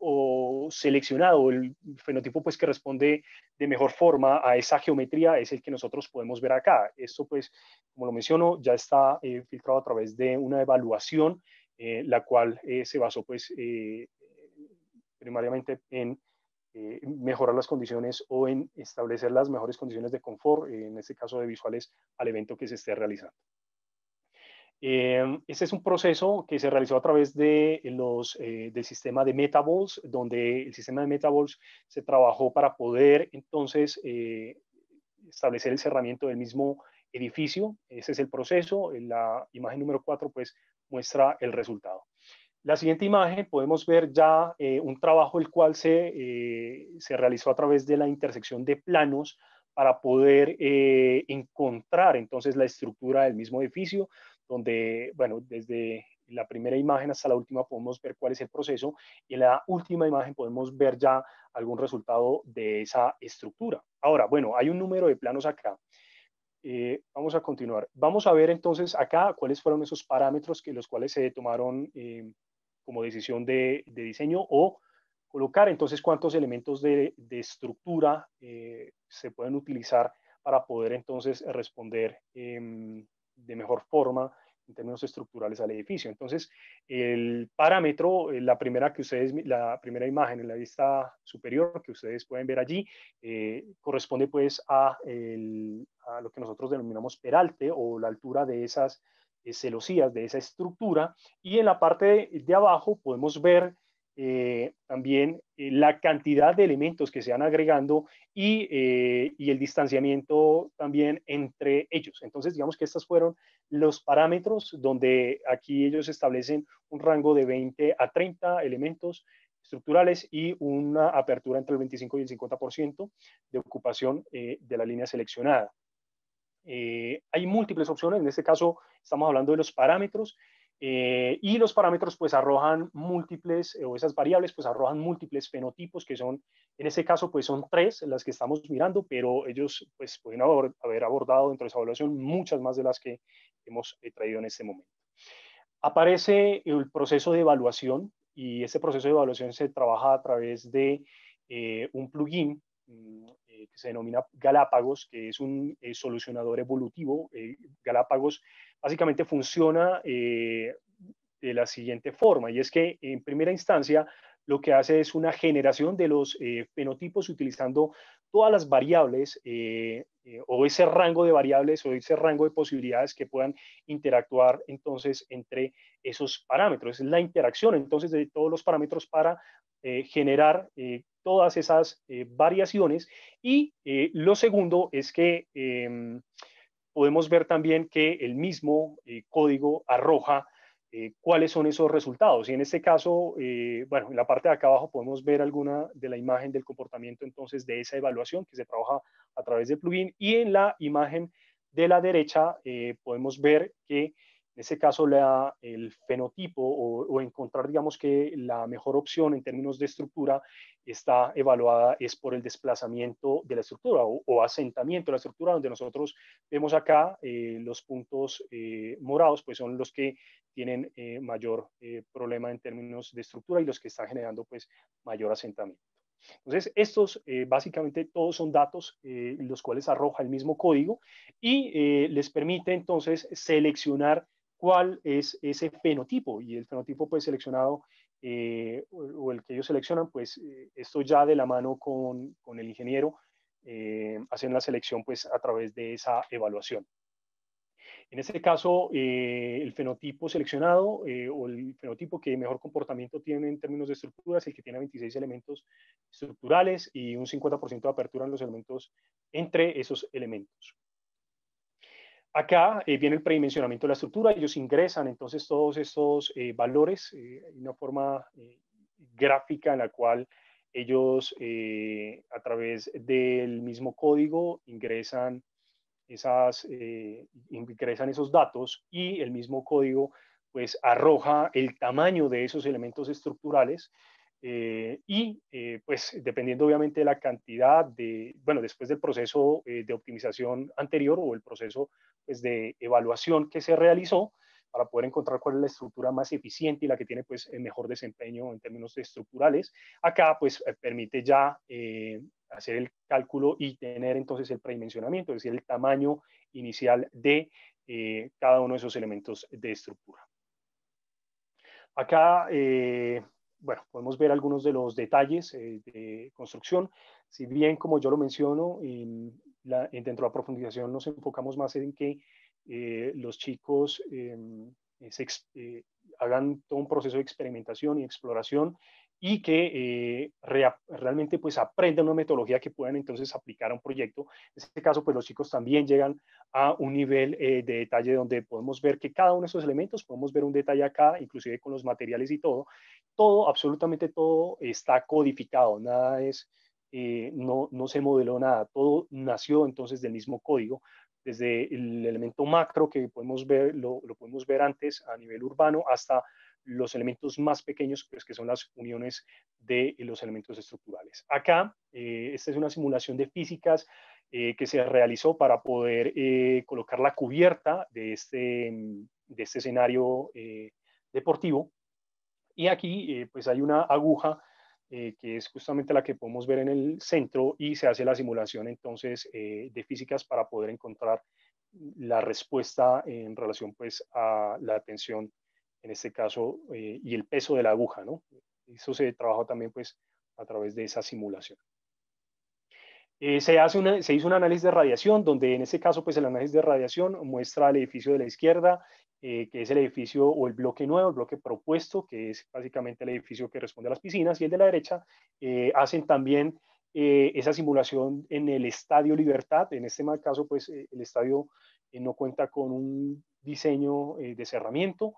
seleccionado, el fenotipo pues que responde de mejor forma a esa geometría es el que nosotros podemos ver acá. Esto pues, como lo menciono, ya está eh, filtrado a través de una evaluación, eh, la cual se basó pues primariamente en mejorar las condiciones o en establecer las mejores condiciones de confort, en este caso de visuales, al evento que se esté realizando. Eh, este es un proceso que se realizó a través de los, eh, del sistema de Metaballs, donde el sistema de Metaballs se trabajó para poder entonces eh, establecer el cerramiento del mismo edificio. Ese es el proceso. Eh, la imagen número 4 pues, muestra el resultado. La siguiente imagen podemos ver ya un trabajo el cual se, se realizó a través de la intersección de planos para poder encontrar entonces la estructura del mismo edificio donde, bueno, desde la primera imagen hasta la última podemos ver cuál es el proceso y en la última imagen podemos ver ya algún resultado de esa estructura. Ahora, bueno, hay un número de planos acá. Eh, vamos a continuar. Vamos a ver entonces acá cuáles fueron esos parámetros que los cuales se tomaron eh, como decisión de, diseño o colocar entonces cuántos elementos de, estructura eh, se pueden utilizar para poder entonces responder em, de mejor forma en términos estructurales al edificio. Entonces, el parámetro, eh, la primera que ustedes, la primera imagen en la vista superior que ustedes pueden ver allí, eh, corresponde pues a, el, lo que nosotros denominamos peralte o la altura de esas eh, celosías, de esa estructura, y en la parte de abajo podemos ver eh, también eh, la cantidad de elementos que se van agregando y, eh, y, el distanciamiento también entre ellos. Entonces, digamos que estos fueron los parámetros donde aquí ellos establecen un rango de 20 a 30 elementos estructurales y una apertura entre el 25 y el 50% de ocupación de la línea seleccionada. hay múltiples opciones, en este caso estamos hablando de los parámetros eh, y los parámetros pues arrojan múltiples, eh, o esas variables pues arrojan múltiples fenotipos que son, en este caso pues son tres las que estamos mirando, pero ellos pues pueden haber abordado dentro de esa evaluación muchas más de las que hemos eh, traído en este momento. Aparece el proceso de evaluación y ese proceso de evaluación se trabaja a través de un plugin Mm, eh, que se denomina Galápagos, que es un eh, solucionador evolutivo. Eh, Galápagos básicamente funciona de la siguiente forma, y es que en primera instancia lo que hace es una generación de los fenotipos utilizando todas las variables eh, o ese rango de variables o ese rango de posibilidades que puedan interactuar entonces entre esos parámetros. Es la interacción entonces de todos los parámetros para eh, generar eh, todas esas variaciones. Y lo segundo es que em, podemos ver también que el mismo código arroja eh, cuáles son esos resultados. Y en este caso, eh, bueno, en la parte de acá abajo podemos ver alguna de la imagen del comportamiento entonces de esa evaluación que se trabaja a través de plugin y en la imagen de la derecha eh, podemos ver que en ese caso, el fenotipo o, encontrar, digamos que la mejor opción en términos de estructura está evaluada es por el desplazamiento de la estructura o, asentamiento de la estructura, donde nosotros vemos acá eh, los puntos eh, morados, pues son los que tienen eh, mayor problema en términos de estructura y los que están generando pues mayor asentamiento. Entonces, estos básicamente todos son datos los cuales arroja el mismo código y les permite entonces seleccionar cuál es ese fenotipo y el fenotipo pues seleccionado eh, o, el que ellos seleccionan, pues eh, esto ya de la mano con, con el ingeniero eh, hacen la selección pues a través de esa evaluación. En este caso, eh, el fenotipo seleccionado o el fenotipo que mejor comportamiento tiene en términos de estructuras, el que tiene 26 elementos estructurales y un 50% de apertura en los elementos entre esos elementos. Acá eh, viene el predimensionamiento de la estructura, ellos ingresan entonces todos estos eh, valores eh, una forma eh, gráfica en la cual ellos a través del mismo código ingresan, esas, ingresan esos datos y el mismo código pues arroja el tamaño de esos elementos estructurales eh, y eh, pues dependiendo obviamente de la cantidad de, bueno, después del proceso eh, de optimización anterior o el proceso pues, de evaluación que se realizó para poder encontrar cuál es la estructura más eficiente y la que tiene pues el mejor desempeño en términos estructurales, acá pues permite ya hacer el cálculo y tener entonces el predimensionamiento, es decir, el tamaño inicial de cada uno de esos elementos de estructura. Acá bueno, podemos ver algunos de los detalles eh, de construcción. Si bien, como yo lo menciono, en dentro de la profundización nos enfocamos más en que eh, los chicos em, eh, hagan todo un proceso de experimentación y exploración y que realmente pues aprendan una metodología que puedan entonces aplicar a un proyecto. En este caso pues los chicos también llegan a un nivel de detalle donde podemos ver que cada uno de esos elementos, podemos ver un detalle acá, inclusive con los materiales y todo, todo, absolutamente todo está codificado, nada es, eh, no, no se modeló nada, todo nació entonces del mismo código, desde el elemento macro que podemos ver, lo, podemos ver antes a nivel urbano hasta los elementos más pequeños, pues, que son las uniones de los elementos estructurales. Acá, eh, esta es una simulación de físicas eh, que se realizó para poder colocar la cubierta de este, de este escenario deportivo. Y aquí eh, pues hay una aguja eh, que es justamente la que podemos ver en el centro y se hace la simulación entonces eh, de físicas para poder encontrar la respuesta en relación pues a la tensión en este caso y el peso de la aguja, ¿no? Eso se trabaja también pues a través de esa simulación. Eh, se, hace se hizo un análisis de radiación, donde en este caso pues el análisis de radiación muestra el edificio de la izquierda, eh, que es el edificio o el bloque nuevo, el bloque propuesto, que es básicamente el edificio que responde a las piscinas, y el de la derecha, eh, hacen también esa simulación en el Estadio Libertad. En este mal caso pues el estadio no cuenta con un diseño de cerramiento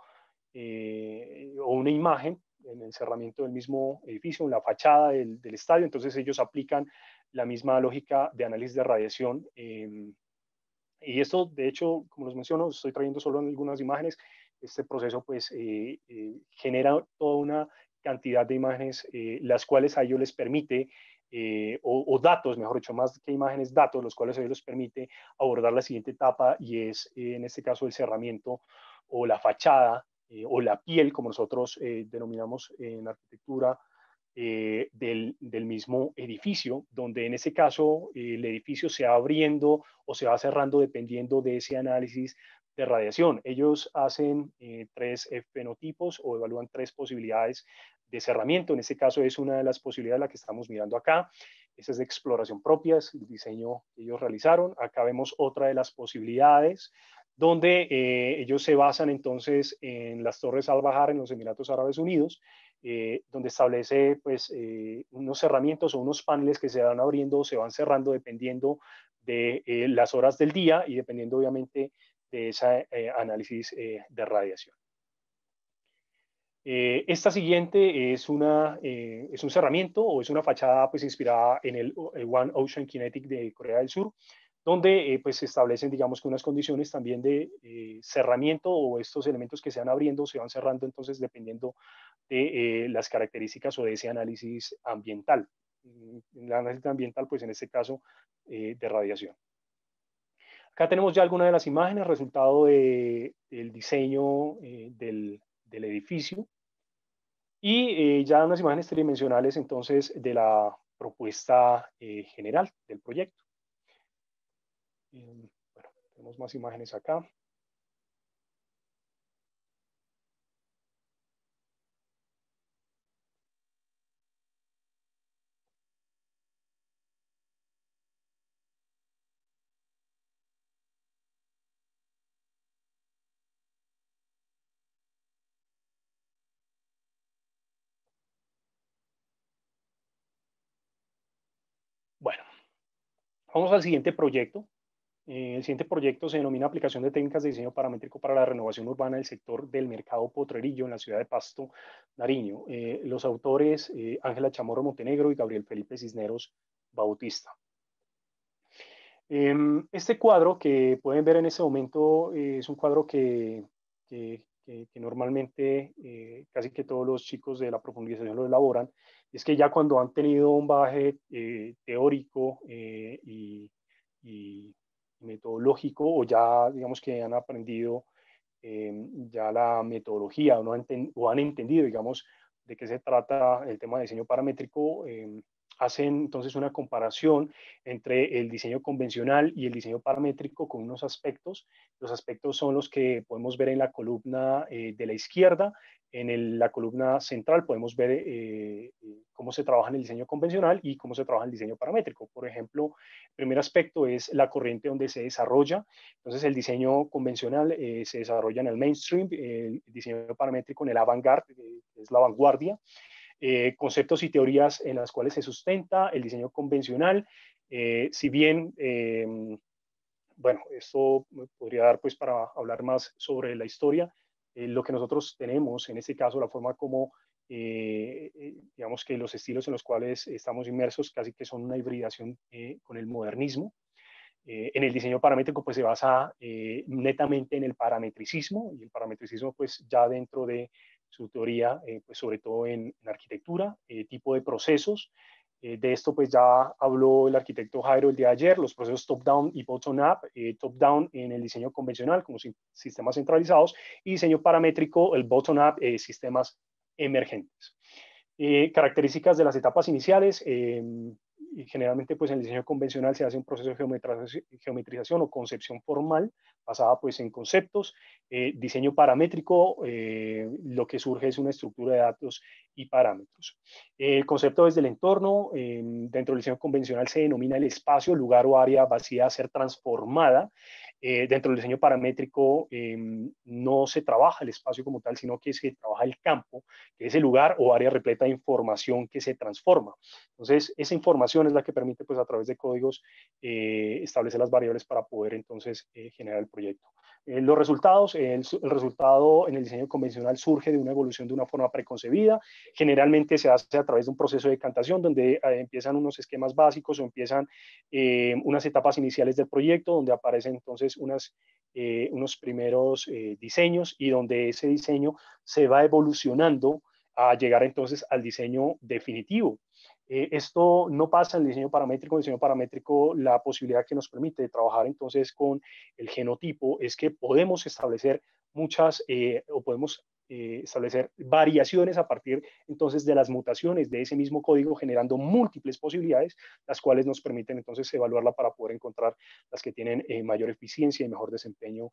o una imagen, en el cerramiento del mismo edificio, en la fachada del, estadio. Entonces ellos aplican la misma lógica de análisis de radiación. Em, y esto, de hecho, como les menciono, estoy trayendo solo algunas imágenes. Este proceso pues eh, eh, genera toda una cantidad de imágenes, eh, las cuales a ellos les permite, o, o, datos, mejor dicho, más que imágenes, datos, los cuales a ellos les permite abordar la siguiente etapa y es, en este caso, el cerramiento o la fachada o la piel, como nosotros denominamos en arquitectura eh, del, mismo edificio, donde en ese caso eh, el edificio se va abriendo o se va cerrando dependiendo de ese análisis de radiación. Ellos hacen eh, tres fenotipos o evalúan tres posibilidades de cerramiento. En este caso es una de las posibilidades la que estamos mirando acá. Esa es de exploración propia, el diseño que ellos realizaron. Acá vemos otra de las posibilidades donde ellos se basan entonces en las torres al bajar en los Emiratos Árabes Unidos eh, donde establece pues, eh, unos cerramientos o unos paneles que se van abriendo o se van cerrando dependiendo de eh, las horas del día y dependiendo obviamente de ese análisis de radiación. esta siguiente es, una, es un cerramiento o es una fachada pues, inspirada en el One Ocean Kinetic de Corea del Sur, donde eh, pues se establecen, digamos, que unas condiciones también de eh, cerramiento o estos elementos que se van abriendo se van cerrando, entonces, dependiendo de eh, las características o de ese análisis ambiental. Mm, el análisis ambiental, pues en este caso, de radiación. Acá tenemos ya algunas de las imágenes, resultado del diseño del, del, edificio. Y ya unas imágenes tridimensionales, entonces, de la propuesta general del proyecto. Bueno, tenemos más imágenes acá. Bueno, vamos al siguiente proyecto. Eh, el siguiente proyecto se denomina Aplicación de Técnicas de Diseño Paramétrico para la Renovación Urbana del Sector del Mercado Potrerillo en la ciudad de Pasto, Nariño. Eh, los autores eh, Ángela Chamorro Montenegro y Gabriel Felipe Cisneros Bautista. Em, este cuadro que pueden ver en este momento es un cuadro que, normalmente casi que todos los chicos de la profundización lo elaboran. Es que ya cuando han tenido un baje teórico y, metodológico o ya digamos que han aprendido em, ya la metodología o, no han, entendido, digamos, de qué se trata el tema de diseño paramétrico, em, hacen entonces una comparación entre el diseño convencional y el diseño paramétrico con unos aspectos. Los aspectos son los que podemos ver en la columna eh, de la izquierda. En la columna central podemos ver eh, eh, cómo se trabaja en el diseño convencional y cómo se trabaja en el diseño paramétrico. Por ejemplo, el primer aspecto es la corriente donde se desarrolla. Entonces, el diseño convencional se desarrolla en el mainstream, el diseño paramétrico en el avant-garde, es la vanguardia, eh, conceptos y teorías en las cuales se sustenta el diseño convencional, eh, si bien, eh, bueno, esto podría dar pues para hablar más sobre la historia, lo que nosotros tenemos, en este caso, la forma como, digamos que los estilos en los cuales estamos inmersos casi que son una hibridación con el modernismo, en el diseño paramétrico pues se basa netamente en el parametricismo y el parametricismo pues ya dentro de su teoría, eh, pues sobre todo en, arquitectura, eh, tipo de procesos. Eh, de esto pues ya habló el arquitecto Jairo el día de ayer, los procesos top-down y bottom-up, top-down en el diseño convencional como sistemas centralizados y diseño paramétrico, el bottom-up, sistemas emergentes. características de las etapas iniciales, y generalmente pues en el diseño convencional se hace un proceso de geometrización o concepción formal basada pues en conceptos, eh, diseño paramétrico, eh, lo que surge es una estructura de datos y parámetros. El concepto desde el entorno, em, dentro del diseño convencional se denomina el espacio, lugar o área vacía a ser transformada eh, dentro del diseño paramétrico em, no se trabaja el espacio como tal, sino que se trabaja el campo, que es el lugar o área repleta de información que se transforma. Entonces, esa información es la que permite, pues, a través de códigos eh, establecer las variables para poder, entonces, eh, generar el proyecto. Eh, los resultados, el, resultado en el diseño convencional surge de una evolución de una forma preconcebida. Generalmente se hace a través de un proceso de decantación donde eh, empiezan unos esquemas básicos o empiezan eh, unas etapas iniciales del proyecto donde aparecen entonces unos primeros diseños y donde ese diseño se va evolucionando a llegar entonces al diseño definitivo. Eh, esto no pasa en el diseño paramétrico. En el diseño paramétrico, la posibilidad que nos permite trabajar entonces con el genotipo es que podemos establecer muchas eh, o podemos eh, establecer variaciones a partir entonces de las mutaciones de ese mismo código, generando múltiples posibilidades, las cuales nos permiten entonces evaluarla para poder encontrar las que tienen mayor eficiencia y mejor desempeño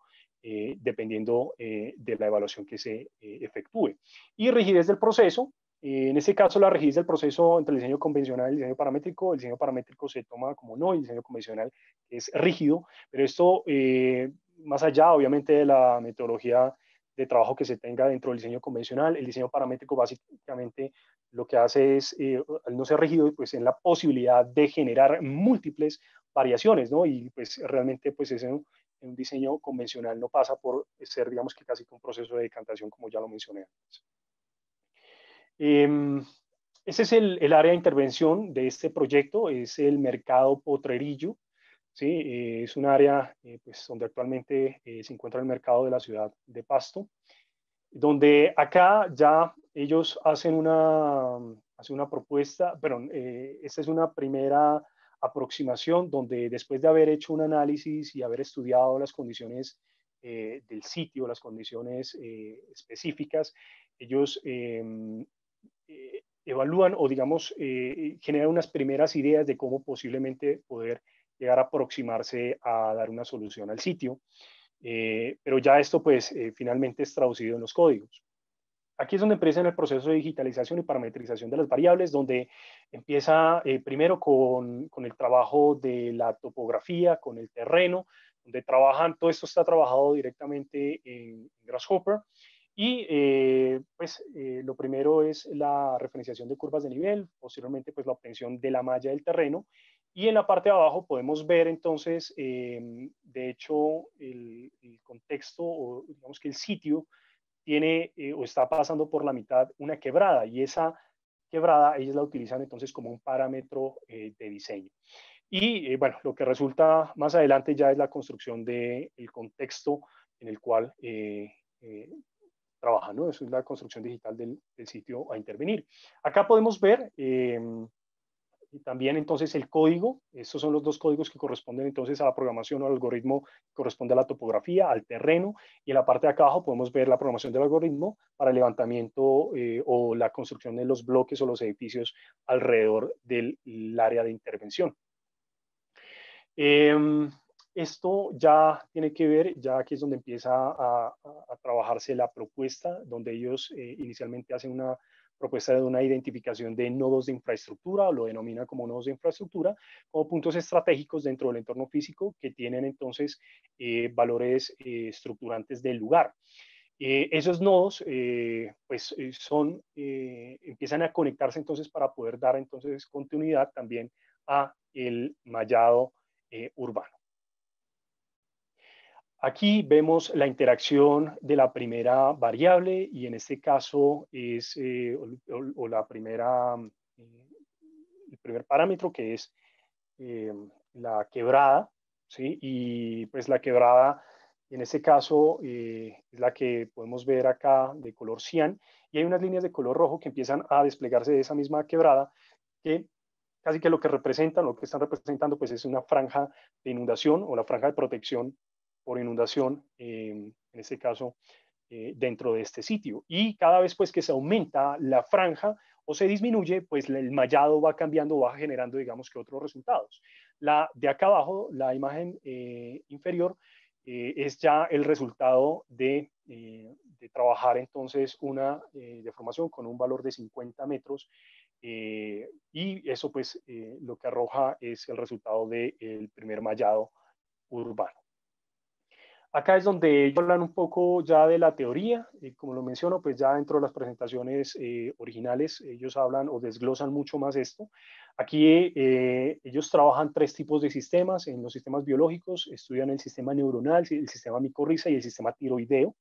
dependiendo de la evaluación que se efectúe. Y rigidez del proceso, eh, en este caso, la registra el proceso entre el diseño convencional y el diseño paramétrico. El diseño paramétrico se toma como no, el diseño convencional es rígido, pero esto, eh, más allá obviamente de la metodología de trabajo que se tenga dentro del diseño convencional, el diseño paramétrico básicamente lo que hace es, eh, al no ser rígido, pues en la posibilidad de generar múltiples variaciones, ¿no? Y pues realmente pues es un, un diseño convencional no pasa por ser, digamos que casi que un proceso de decantación, como ya lo mencioné antes. Eh, ese es el, área de intervención de este proyecto, es el mercado potrerillo. ¿sí? Eh, es un área eh, pues, donde actualmente eh, se encuentra el mercado de la ciudad de Pasto, donde acá ya ellos hacen una, hacen una propuesta, perdón, esta es una primera aproximación donde después de haber hecho un análisis y haber estudiado las condiciones del sitio, las condiciones específicas, ellos eh, eh, evalúan o, digamos, eh, generan unas primeras ideas de cómo posiblemente poder llegar a aproximarse a dar una solución al sitio. Eh, pero ya esto, pues, eh, finalmente es traducido en los códigos. Aquí es donde empieza en el proceso de digitalización y parametrización de las variables, donde empieza primero con, con el trabajo de la topografía, con el terreno, donde trabajan, todo esto está trabajado directamente en Grasshopper. Y eh, pues eh, lo primero es la referenciación de curvas de nivel, posteriormente pues la obtención de la malla del terreno. Y en la parte de abajo podemos ver entonces, em, de hecho, el, contexto o digamos que el sitio tiene eh, o está pasando por la mitad una quebrada y esa quebrada ellos la utilizan entonces como un parámetro de diseño. Y bueno, lo que resulta más adelante ya es la construcción del el contexto en el cual trabaja, ¿no? Eso es la construcción digital del, sitio a intervenir. Acá podemos ver eh, también entonces el código, estos son los dos códigos que corresponden entonces a la programación o al algoritmo corresponde a la topografía, al terreno, y en la parte de acá abajo podemos ver la programación del algoritmo para el levantamiento eh, o la construcción de los bloques o los edificios alrededor del área de intervención. Em, esto ya tiene que ver, ya que es donde empieza a, trabajarse la propuesta, donde ellos eh, inicialmente hacen una propuesta de una identificación de nodos de infraestructura, lo denomina como nodos de infraestructura, o puntos estratégicos dentro del entorno físico que tienen entonces eh, valores eh, estructurantes del lugar. esos nodos pues son, empiezan a conectarse entonces para poder dar entonces continuidad también a el mallado urbano. Aquí vemos la interacción de la primera variable y en este caso es eh, o, la primera, eh, el primer parámetro que es em, la quebrada, ¿sí? y pues la quebrada en este caso eh, es la que podemos ver acá de color cian y hay unas líneas de color rojo que empiezan a desplegarse de esa misma quebrada que casi que lo que representan, lo que están representando pues es una franja de inundación o la franja de protección por inundación, em, en este caso, eh, dentro de este sitio. Y cada vez pues que se aumenta la franja o se disminuye, pues el mallado va cambiando, va generando, digamos que otros resultados. La de acá abajo, la imagen eh, inferior, eh, es ya el resultado de, trabajar entonces una deformación con un valor de 50 metros y eso pues lo que arroja es el resultado del primer mallado urbano. Acá es donde ellos hablan un poco ya de la teoría, como lo menciono, pues ya dentro de las presentaciones eh, originales ellos hablan o desglosan mucho más esto. Aquí eh, ellos trabajan tres tipos de sistemas, en los sistemas biológicos estudian el sistema neuronal, el sistema micorriza y el sistema tiroideo,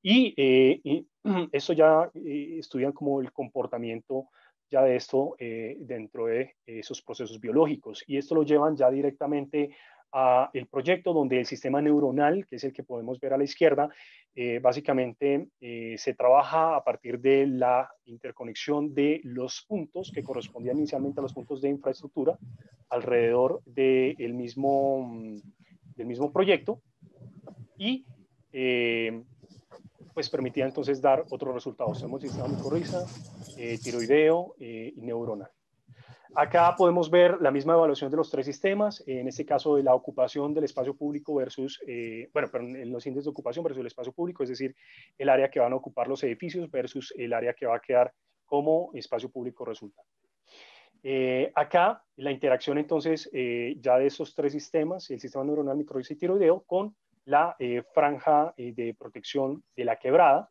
y, eh, y esto ya estudian como el comportamiento ya de esto dentro de esos procesos biológicos, y esto lo llevan ya directamente el proyecto donde el sistema neuronal, que es el que podemos ver a la izquierda, eh, básicamente eh, se trabaja a partir de la interconexión de los puntos que correspondían inicialmente a los puntos de infraestructura alrededor de mismo, del mismo proyecto y eh, pues permitía entonces dar otros resultados. Hemos sistema micorriza, tiroideo y neuronal. Acá podemos ver la misma evaluación de los tres sistemas, en este caso de la ocupación del espacio público versus, eh, bueno, los índices de ocupación versus el espacio público, es decir, el área que van a ocupar los edificios versus el área que va a quedar como espacio público resultante. Eh, acá la interacción entonces eh, ya de esos tres sistemas, el sistema neuronal tiroideo, con la franja de protección de la quebrada,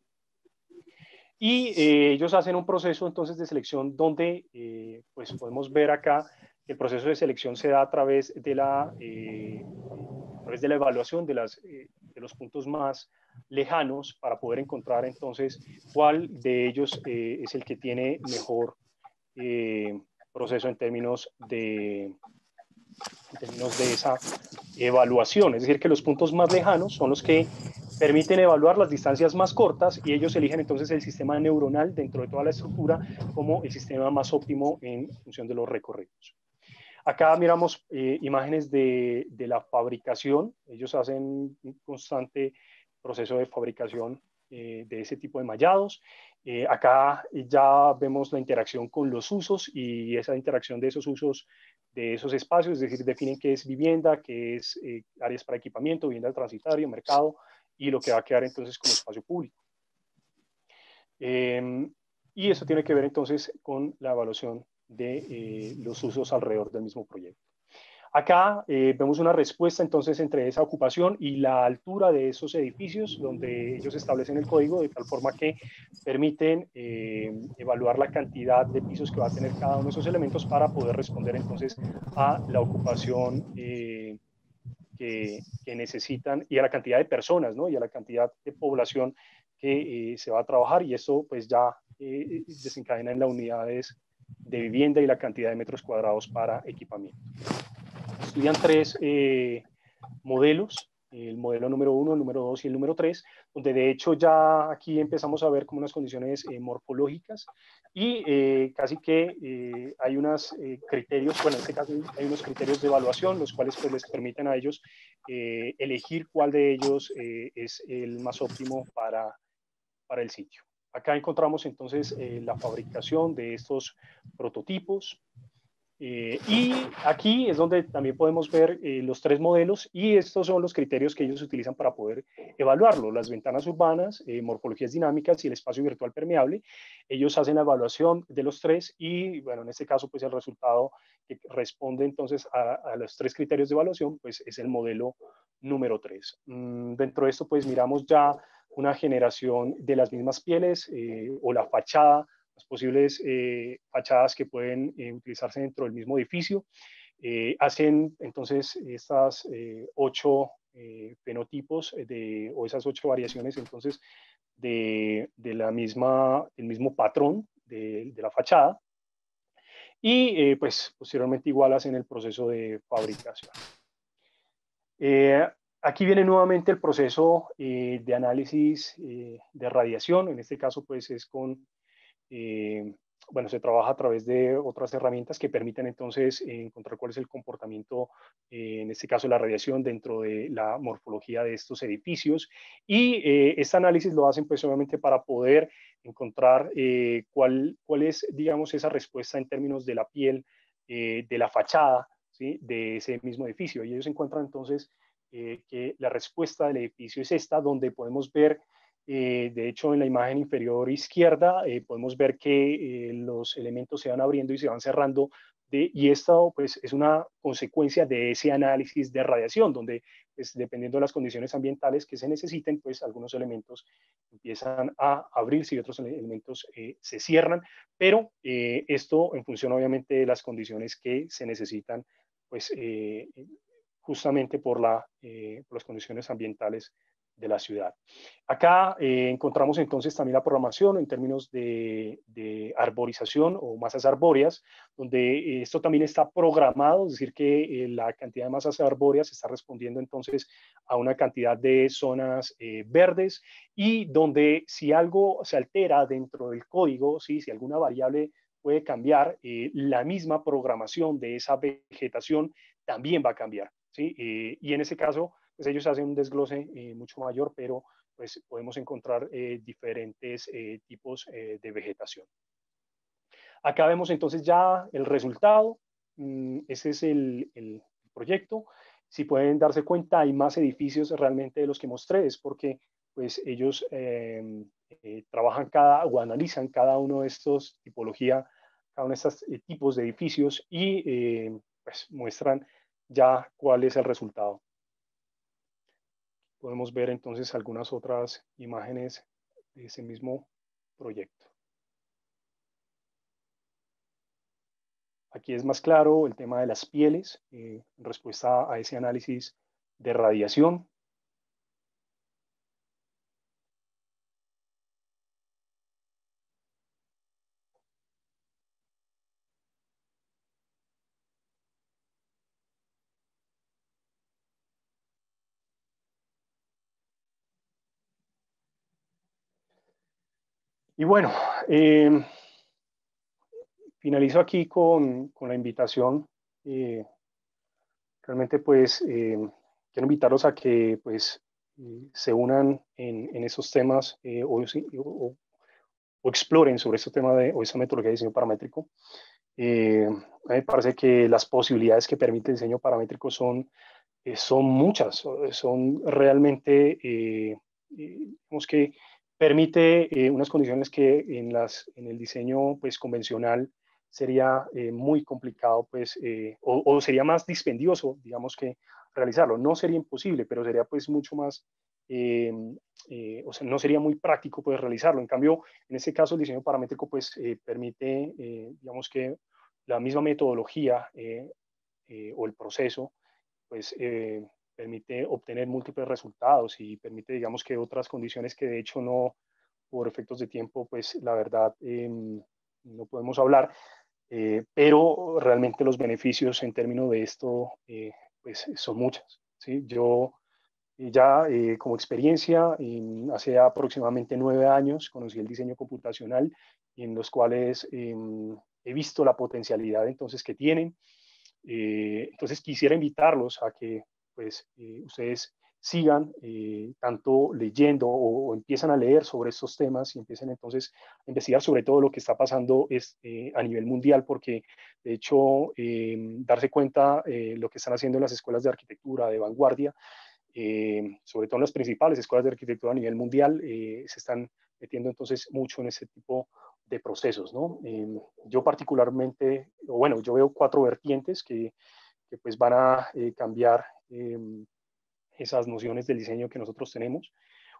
y eh, ellos hacen un proceso entonces de selección donde eh, pues podemos ver acá el proceso de selección se da a través de la, eh, a través de la evaluación de, las, de los puntos más lejanos para poder encontrar entonces cuál de ellos es el que tiene mejor proceso en términos de, en términos de esa evaluación. Es decir, que los puntos más lejanos son los que permiten evaluar las distancias más cortas y ellos eligen entonces el sistema neuronal dentro de toda la estructura como el sistema más óptimo en función de los recorridos. Acá miramos eh, imágenes de, la fabricación. Ellos hacen un constante proceso de fabricación eh, de ese tipo de mallados. Eh, acá ya vemos la interacción con los usos y esa interacción de esos usos de esos espacios, es decir, definen qué es vivienda, qué es áreas para equipamiento, vivienda transitaria, mercado, y lo que va a quedar entonces como espacio público. Em, y eso tiene que ver entonces con la evaluación de eh, los usos alrededor del mismo proyecto. Acá eh, vemos una respuesta entonces entre esa ocupación y la altura de esos edificios donde ellos establecen el código de tal forma que permiten eh, evaluar la cantidad de pisos que va a tener cada uno de esos elementos para poder responder entonces a la ocupación que, necesitan y a la cantidad de personas, ¿no? Y a la cantidad de población que eh, se va a trabajar y eso pues ya eh, desencadena en las unidades de vivienda y la cantidad de metros cuadrados para equipamiento. Estudian tres eh, modelos el modelo número uno, el número dos y el número tres, donde de hecho ya aquí empezamos a ver como unas condiciones eh, morfológicas y eh, casi que eh, hay unos criterios, bueno, en este caso hay unos criterios de evaluación, los cuales pues les permiten a ellos elegir cuál de ellos es el más óptimo para, para el sitio. Acá encontramos entonces la fabricación de estos prototipos, eh, y aquí es donde también podemos ver eh, los tres modelos y estos son los criterios que ellos utilizan para poder evaluarlo, las ventanas urbanas, eh, morfologías dinámicas y el espacio virtual permeable. Ellos hacen la evaluación de los tres y, bueno, en este caso, pues el resultado que responde entonces a, los tres criterios de evaluación, pues es el modelo número tres mm, dentro de esto, pues miramos ya una generación de las mismas pieles o la fachada las posibles eh, fachadas que pueden eh, utilizarse dentro del mismo edificio. Eh, hacen entonces estas ocho fenotipos de, o esas ocho variaciones entonces de, la misma, el mismo patrón de, la fachada y pues posteriormente igual hacen el proceso de fabricación. aquí viene nuevamente el proceso de análisis de radiación, en este caso pues es con eh, bueno, se trabaja a través de otras herramientas que permiten entonces eh, encontrar cuál es el comportamiento, eh, en este caso la radiación, dentro de la morfología de estos edificios. Y este análisis lo hacen pues obviamente para poder encontrar cuál, cuál es, digamos, esa respuesta en términos de la piel, de la fachada, ¿sí? de ese mismo edificio. Y ellos encuentran entonces que la respuesta del edificio es esta, donde podemos ver eh, de hecho, en la imagen inferior izquierda eh, podemos ver que eh, los elementos se van abriendo y se van cerrando y esto pues, es una consecuencia de ese análisis de radiación, donde pues, dependiendo de las condiciones ambientales que se necesiten, pues algunos elementos empiezan a abrirse y otros elementos se cierran, pero esto en función obviamente de las condiciones que se necesitan, pues justamente por las condiciones ambientales de la ciudad. Acá eh, encontramos entonces también la programación en términos de, arborización o masas arbóreas, donde eh, esto también está programado, es decir, que eh, la cantidad de masas arbóreas está respondiendo entonces a una cantidad de zonas verdes y donde si algo se altera dentro del código, si alguna variable puede cambiar, la misma programación de esa vegetación también va a cambiar. y en ese caso, pues ellos hacen un desglose eh, mucho mayor, pero pues podemos encontrar eh, diferentes eh, tipos de vegetación. Acá vemos entonces ya el resultado, mm, ese es el, proyecto. Si pueden darse cuenta, hay más edificios realmente de los que mostré, es porque pues ellos em, trabajan cada o analizan cada uno de estos tipología, cada uno de estos tipos de edificios y pues muestran ya cuál es el resultado podemos ver entonces algunas otras imágenes de ese mismo proyecto. Aquí es más claro el tema de las pieles eh, en respuesta a ese análisis de radiación. Y bueno, eh, finalizo aquí con, con la invitación. Eh, realmente pues eh, quiero invitarlos a que pues se unan en, en esos temas o, o, exploren sobre este tema de, o esa metodología de diseño paramétrico. me parece que las posibilidades que permite el diseño paramétrico son, son muchas, son realmente, digamos que permite eh, unas condiciones que en, las, en el diseño pues, convencional sería eh, muy complicado pues, eh, o, sería más dispendioso, digamos, que realizarlo. No sería imposible, pero sería pues mucho más, o sea, no sería muy práctico pues realizarlo. En cambio, en este caso el diseño paramétrico pues permite, digamos que la misma metodología o el proceso pues permite obtener múltiples resultados y permite, digamos, que otras condiciones que de hecho no, por efectos de tiempo, pues la verdad em, no podemos hablar, eh, pero realmente los beneficios en términos de esto, eh, pues son muchas. ¿sí? Yo eh, ya como experiencia, hace aproximadamente nueve años conocí el diseño computacional en los cuales em, he visto la potencialidad entonces que tienen. entonces quisiera invitarlos a que pues eh, ustedes sigan eh, tanto leyendo o, empiezan a leer sobre estos temas y empiecen entonces a investigar sobre todo lo que está pasando es, este, a nivel mundial, porque de hecho em, darse cuenta eh, lo que están haciendo las escuelas de arquitectura de vanguardia, em, sobre todo en las principales escuelas de arquitectura a nivel mundial, se están metiendo entonces mucho en ese tipo de procesos. ¿no? Em, yo particularmente, bueno, yo veo cuatro vertientes que pues van a eh, cambiar em, esas nociones del diseño que nosotros tenemos.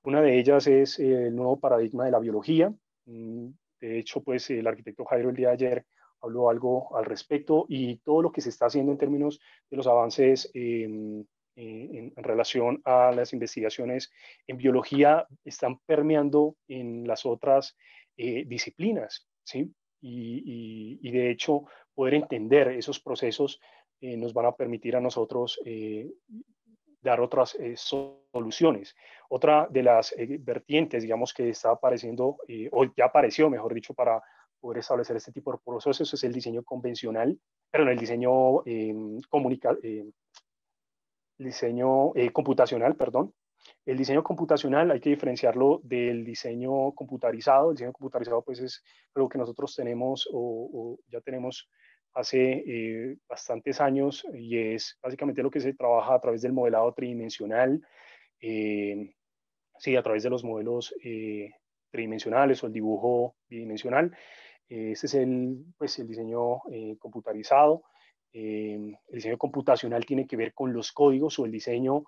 Una de ellas es eh, el nuevo paradigma de la biología. Mm, de hecho, pues el arquitecto Jairo el día de ayer habló algo al respecto y todo lo que se está haciendo en términos de los avances em, en, relación a las investigaciones en biología están permeando en las otras eh, disciplinas, ¿sí? y, de hecho poder entender esos procesos eh, nos van a permitir a nosotros eh, dar otras eh, soluciones. Otra de las vertientes, digamos, que está apareciendo, o ya apareció, mejor dicho, para poder establecer este tipo de procesos es el diseño convencional, perdón, el diseño comunica, diseño computacional, perdón, el diseño computacional hay que diferenciarlo del diseño computarizado. El diseño computarizado pues es algo que nosotros tenemos o, o ya tenemos hace eh, bastantes años y es básicamente lo que se trabaja a través del modelado tridimensional, eh, sí, a través de los modelos eh, tridimensionales o el dibujo bidimensional. Este es el, pues, diseño computarizado. el diseño computacional tiene que ver con los códigos o el diseño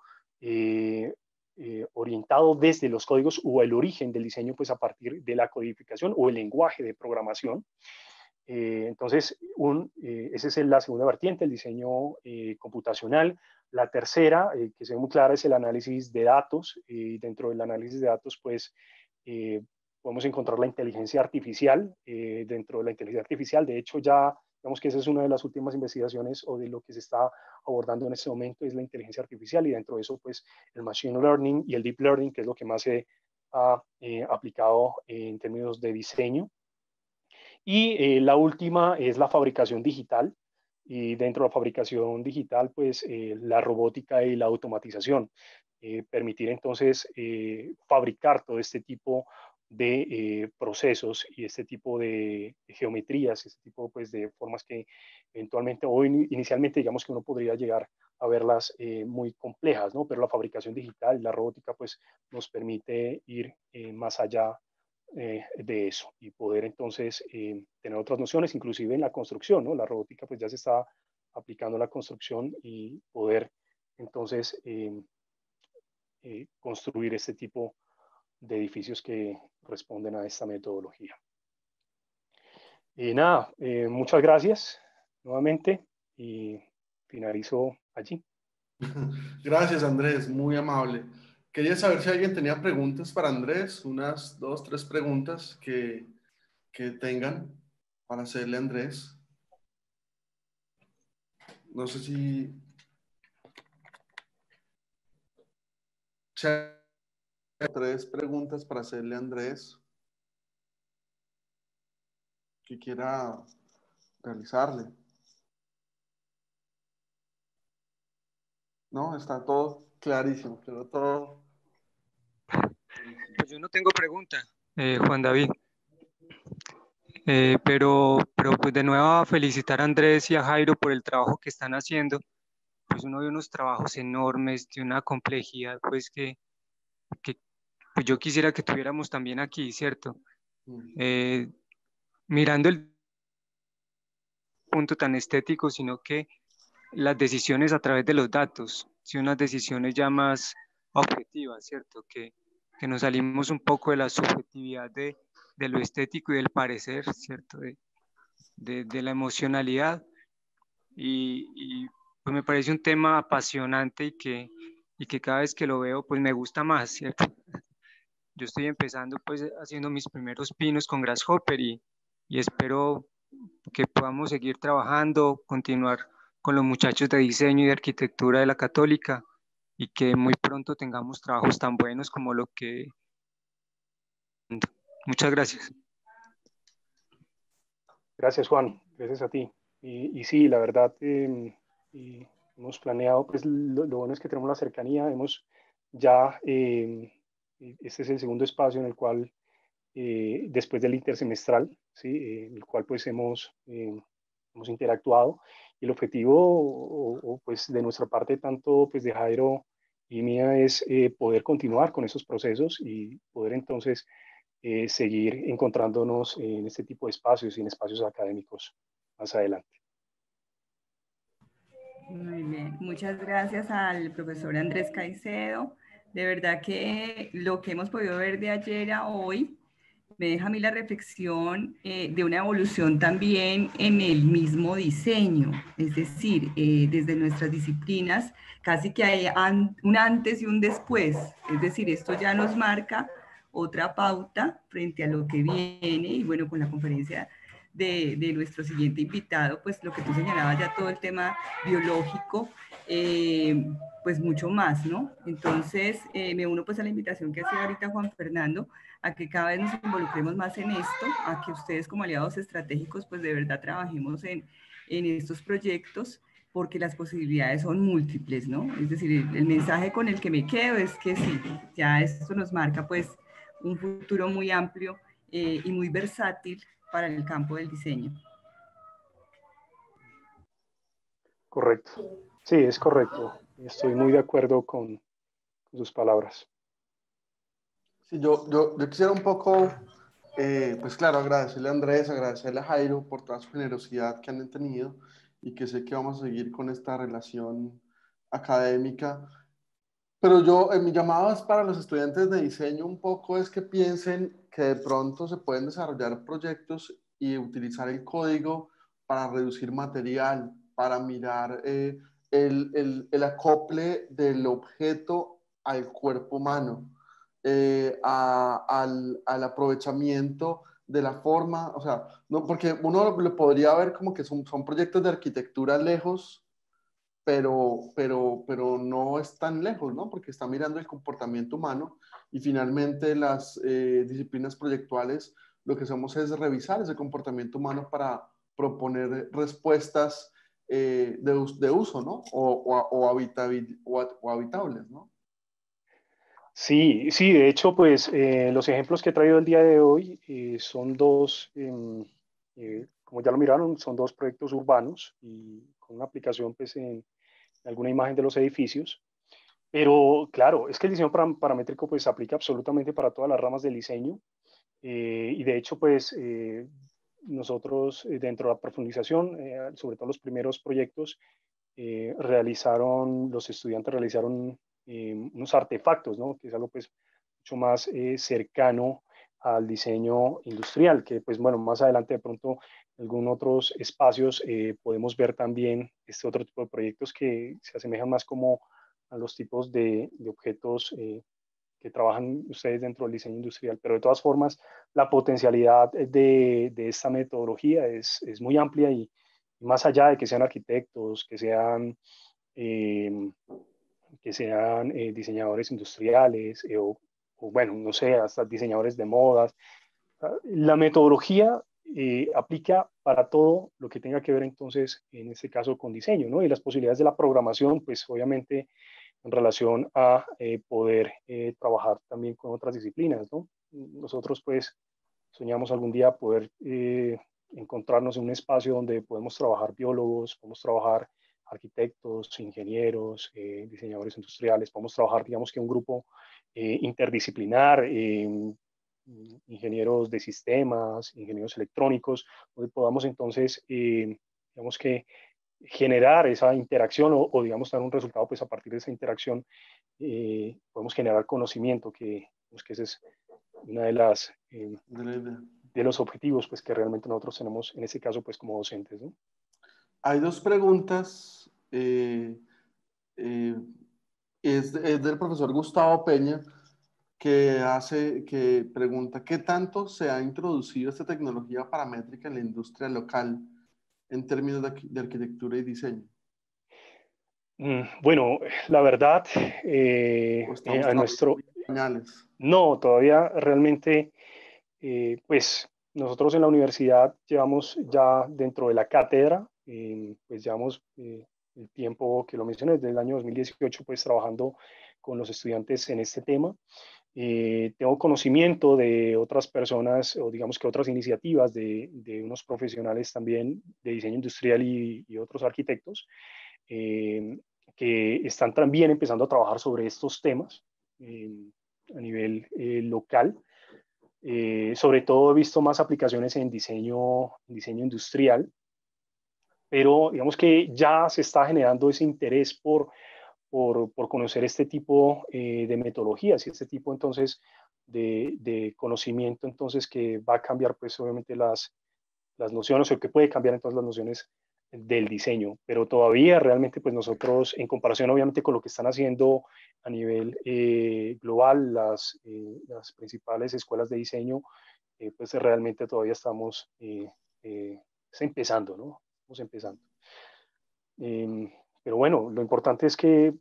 orientado desde los códigos o el origen del diseño pues, a partir de la codificación o el lenguaje de programación. Eh, entonces, un, eh, esa es la segunda vertiente, el diseño eh, computacional. La tercera, que se ve muy clara, es el análisis de datos. Y dentro del análisis de datos, pues, podemos encontrar la inteligencia artificial. dentro de la inteligencia artificial, de hecho, ya digamos que esa es una de las últimas investigaciones o de lo que se está abordando en este momento, es la inteligencia artificial. Y dentro de eso, pues, el machine learning y el deep learning, que es lo que más se ha aplicado en términos de diseño. Y eh, la última es la fabricación digital. Y dentro de la fabricación digital, pues eh, la robótica y la automatización. Eh, permitir entonces fabricar todo este tipo de procesos y este tipo de geometrías, este tipo pues, de formas que eventualmente o inicialmente digamos que uno podría llegar a verlas muy complejas, ¿no? Pero la fabricación digital y la robótica pues nos permite ir más allá eh, de eso y poder entonces eh, tener otras nociones, inclusive en la construcción, ¿no? La robótica pues ya se está aplicando a la construcción y poder entonces eh, construir este tipo de edificios que responden a esta metodología. Y nada, muchas gracias nuevamente y finalizo allí. Gracias Andrés, muy amable. Quería saber si alguien tenía preguntas para Andrés, unas dos, tres preguntas que, tengan para hacerle a Andrés. No sé si... Tres preguntas para hacerle a Andrés que quiera realizarle. ¿No? Está todo Clarísimo, pero todo. Pues yo no tengo pregunta. Eh, Juan David. Eh, pero, pues de nuevo felicitar a Andrés y a Jairo por el trabajo que están haciendo. Pues uno de unos trabajos enormes, de una complejidad, pues que, pues, yo quisiera que tuviéramos también aquí, ¿cierto? Eh, mirando el punto tan estético, sino que las decisiones a través de los datos y unas decisiones ya más objetivas, ¿cierto? Que, que nos salimos un poco de la subjetividad de, de lo estético y del parecer, ¿cierto? De, de, la emocionalidad. Y, pues me parece un tema apasionante y que, y que cada vez que lo veo, pues me gusta más, ¿cierto? Yo estoy empezando pues haciendo mis primeros pinos con Grasshopper y, y espero que podamos seguir trabajando, continuar con los muchachos de diseño y de arquitectura de la católica y que muy pronto tengamos trabajos tan buenos como lo que... Muchas gracias. Gracias Juan, gracias a ti. Y, y sí, la verdad, em, hemos planeado, pues lo, bueno es que tenemos la cercanía, hemos ya, em, este es el segundo espacio en el cual, eh, después del intersemestral, ¿sí? Eh, en el cual pues hemos, em, hemos interactuado el objetivo, pues de nuestra parte, tanto pues de Jairo y mía, es eh, poder continuar con esos procesos y poder entonces eh, seguir encontrándonos en este tipo de espacios y en espacios académicos más adelante. Muy bien, muchas gracias al profesor Andrés Caicedo. De verdad que lo que hemos podido ver de ayer a hoy me deja a mí la reflexión eh, de una evolución también en el mismo diseño, es decir, eh, desde nuestras disciplinas, casi que hay un antes y un después, es decir, esto ya nos marca otra pauta frente a lo que viene y bueno, con la conferencia de, nuestro siguiente invitado, pues lo que tú señalabas ya todo el tema biológico. Eh, pues mucho más, ¿no? Entonces, me uno pues a la invitación que hace ahorita Juan Fernando a que cada vez nos involucremos más en esto, a que ustedes como aliados estratégicos pues de verdad trabajemos en, estos proyectos porque las posibilidades son múltiples, ¿no? Es decir, el, mensaje con el que me quedo es que sí, ya esto nos marca pues un futuro muy amplio eh, y muy versátil para el campo del diseño. Correcto. Sí, es correcto. Estoy muy de acuerdo con sus palabras yo, yo, quisiera un poco, eh, pues claro, agradecerle a Andrés, agradecerle a Jairo por toda su generosidad que han tenido y que sé que vamos a seguir con esta relación académica. Pero yo, en eh, mi llamado es para los estudiantes de diseño un poco es que piensen que de pronto se pueden desarrollar proyectos y utilizar el código para reducir material, para mirar eh, el, acople del objeto al cuerpo humano eh, al, al, aprovechamiento de la forma, o sea, no, porque uno lo podría ver como que son, son proyectos de arquitectura lejos, pero, pero, pero no es tan lejos, ¿no? Porque está mirando el comportamiento humano y finalmente las eh, disciplinas proyectuales lo que hacemos es revisar ese comportamiento humano para proponer respuestas eh, de, uso, ¿no? O, o, o habitables, ¿no? Sí, sí, de hecho, pues eh, los ejemplos que he traído el día de hoy eh, son dos, em, eh, como ya lo miraron, son dos proyectos urbanos y con una aplicación pues, en alguna imagen de los edificios. Pero claro, es que el diseño paramétrico pues aplica absolutamente para todas las ramas del diseño y de hecho pues nosotros dentro de la profundización, sobre todo los primeros proyectos, realizaron, los estudiantes realizaron eh, unos artefactos, que es algo pues, mucho más eh, cercano al diseño industrial, que pues bueno, más adelante de pronto en algunos otros espacios eh, podemos ver también este otro tipo de proyectos que se asemejan más como a los tipos de, objetos que trabajan ustedes dentro del diseño industrial. Pero de todas formas, la potencialidad de, esta metodología es, muy amplia y, y, más allá de que sean arquitectos, que sean que sean eh, diseñadores industriales eh, o, bueno, no sé, hasta diseñadores de modas. Ah, la metodología eh, aplica para todo lo que tenga que ver entonces, en este caso, con diseño, ¿no? Y las posibilidades de la programación, pues obviamente en relación a poder trabajar también con otras disciplinas, ¿no? Nosotros pues soñamos algún día poder encontrarnos en un espacio donde podemos trabajar biólogos, podemos trabajar arquitectos, ingenieros, eh, diseñadores industriales, podemos trabajar, digamos que un grupo eh, interdisciplinar, eh, ingenieros de sistemas, ingenieros electrónicos, donde podamos entonces, digamos que generar esa interacción o, digamos dar un resultado, pues a partir de esa interacción podemos generar conocimiento, que, que ese es una de las de los objetivos pues que realmente nosotros tenemos en este caso pues como docentes ¿no? Hay dos preguntas. Eh, eh, es, del profesor Gustavo Peña que hace, que pregunta, ¿qué tanto se ha introducido esta tecnología paramétrica en la industria local en términos de, arquitectura y diseño? Mm, bueno, la verdad, eh, No, todavía realmente, pues nosotros en la universidad llevamos ya dentro de la cátedra Em, pues llevamos eh, el tiempo que lo mencioné, desde el año 2018, pues trabajando con los estudiantes en este tema. Eh, tengo conocimiento de otras personas o digamos que otras iniciativas de, de unos profesionales también de diseño industrial y, otros arquitectos em, que están también empezando a trabajar sobre estos temas em, a nivel eh, local. sobre todo he visto más aplicaciones en diseño, diseño industrial, pero digamos que ya se está generando ese interés por, conocer este tipo eh, de metodologías y este tipo entonces de, conocimiento entonces que va a cambiar pues obviamente las, nociones o que puede cambiar entonces las nociones del diseño, pero todavía realmente pues nosotros en comparación obviamente con lo que están haciendo a nivel eh, global eh, las, principales escuelas de diseño, pues realmente todavía estamos pues, empezando, ¿no? empezando. Em, pero bueno, lo importante es que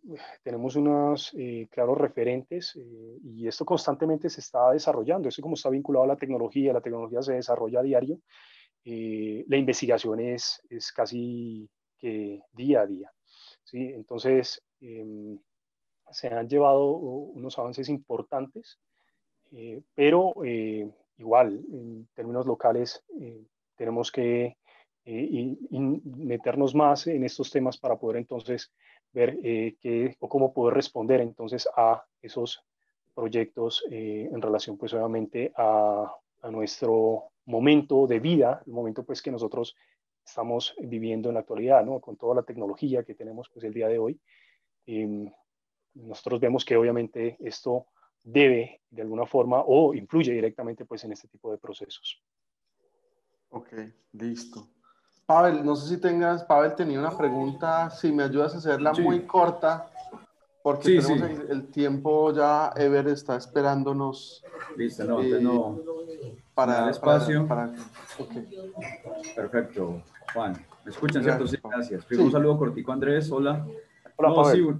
tenemos unos eh, claros referentes eh, y esto constantemente se está desarrollando. Eso como está vinculado a la tecnología, la tecnología se desarrolla a diario, eh, la investigación es, es casi que día a día. ¿sí? Entonces, em, se han llevado unos avances importantes, pero igual, en términos locales, tenemos que eh, y, meternos más en estos temas para poder entonces ver eh, qué, o cómo poder responder entonces a esos proyectos eh, en relación pues obviamente a, a, nuestro momento de vida, el momento pues que nosotros estamos viviendo en la actualidad, ¿no? Con toda la tecnología que tenemos pues el día de hoy. Em, nosotros vemos que obviamente esto debe de alguna forma o influye directamente pues en este tipo de procesos. Ok, listo. Pavel, no sé si tengas, Pavel tenía una pregunta, si me ayudas a hacerla muy corta, porque tenemos El, tiempo ya, Ever está esperándonos. Listo, no, eh, no. Para el espacio. Perfecto, Juan. ¿Me escuchan, gracias, cierto? gracias. un saludo cortico, Andrés, hola. Hola,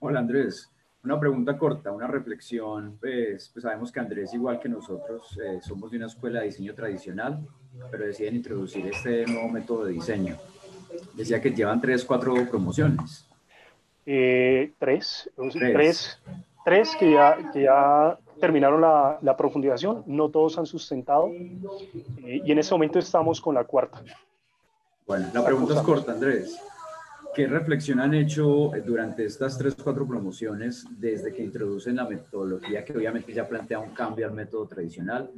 hola, Andrés. Una pregunta corta, una reflexión. Pues, pues sabemos que Andrés, igual que nosotros, eh, somos de una escuela de diseño tradicional pero deciden introducir este nuevo método de diseño. Decía que llevan tres, cuatro promociones. Eh, tres, tres, tres, que, ya, ya terminaron la, profundización, no todos han sustentado eh, y en ese momento estamos con la cuarta. Bueno, la pregunta es corta, Andrés. ¿Qué reflexión han hecho durante estas tres, cuatro promociones desde que introducen la metodología que obviamente ya plantea un cambio al método tradicional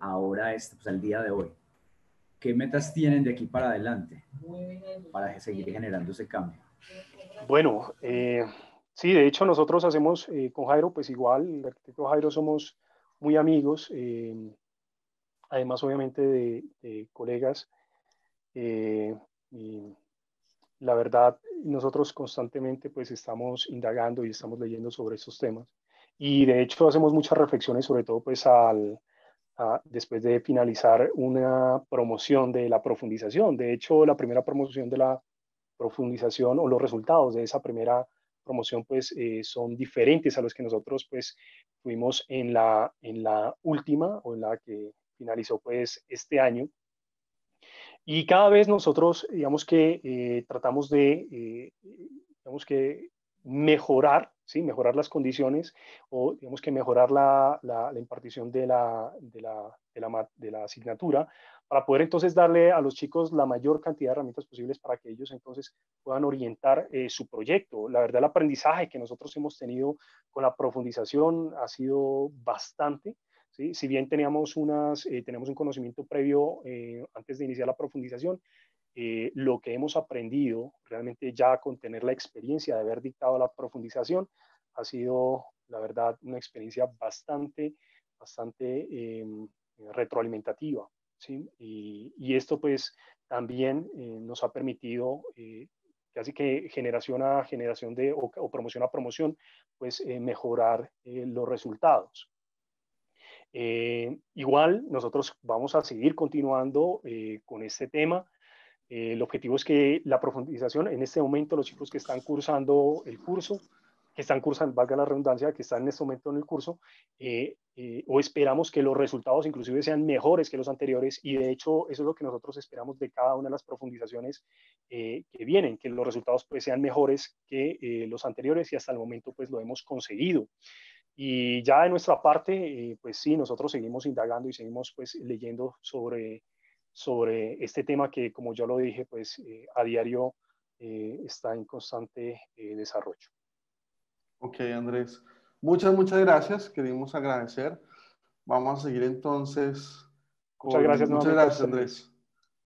ahora este, es, pues, al día de hoy? ¿Qué metas tienen de aquí para adelante para seguir generando ese cambio? Bueno, eh, sí, de hecho nosotros hacemos eh, con Jairo, pues igual, el arquitecto Jairo somos muy amigos, eh, además obviamente de, colegas. la verdad, nosotros constantemente pues estamos indagando y estamos leyendo sobre estos temas. Y de hecho hacemos muchas reflexiones, sobre todo pues al, después de finalizar una promoción de la profundización. De hecho, la primera promoción de la profundización o los resultados de esa primera promoción pues eh, son diferentes a los que nosotros pues fuimos en la, en la última o en la que finalizó pues este año. Y cada vez nosotros digamos que eh, tratamos de eh, que mejorar mejorar las condiciones o digamos que mejorar la, impartición de la, de, la, asignatura para poder entonces darle a los chicos la mayor cantidad de herramientas posibles para que ellos entonces puedan orientar eh, su proyecto. La verdad, el aprendizaje que nosotros hemos tenido con la profundización ha sido bastante. Si bien teníamos unas, eh, tenemos un conocimiento previo eh, antes de iniciar la profundización, eh, lo que hemos aprendido realmente ya con tener la experiencia de haber dictado la profundización ha sido, la verdad, una experiencia bastante, bastante em, retroalimentativa. ¿sí? Y, esto pues también eh, nos ha permitido, eh, casi que generación a generación de, o, promoción a promoción, pues mejorar los resultados. igual, nosotros vamos a seguir continuando con este tema. Eh, el objetivo es que la profundización, en este momento los chicos que están cursando el curso, que están cursando, valga la redundancia, que están en este momento en el curso, eh, eh, o esperamos que los resultados inclusive sean mejores que los anteriores y de hecho eso es lo que nosotros esperamos de cada una de las profundizaciones que vienen, que los resultados pues sean mejores que los anteriores y hasta el momento pues lo hemos conseguido. Y ya de nuestra parte, pues sí, nosotros seguimos indagando y seguimos pues leyendo sobre sobre este tema que, como ya lo dije, pues eh, a diario eh, está en constante eh, desarrollo. Ok, Andrés. Muchas, muchas gracias. Queremos agradecer. Vamos a seguir entonces. Muchas gracias. Muchas gracias, Andrés.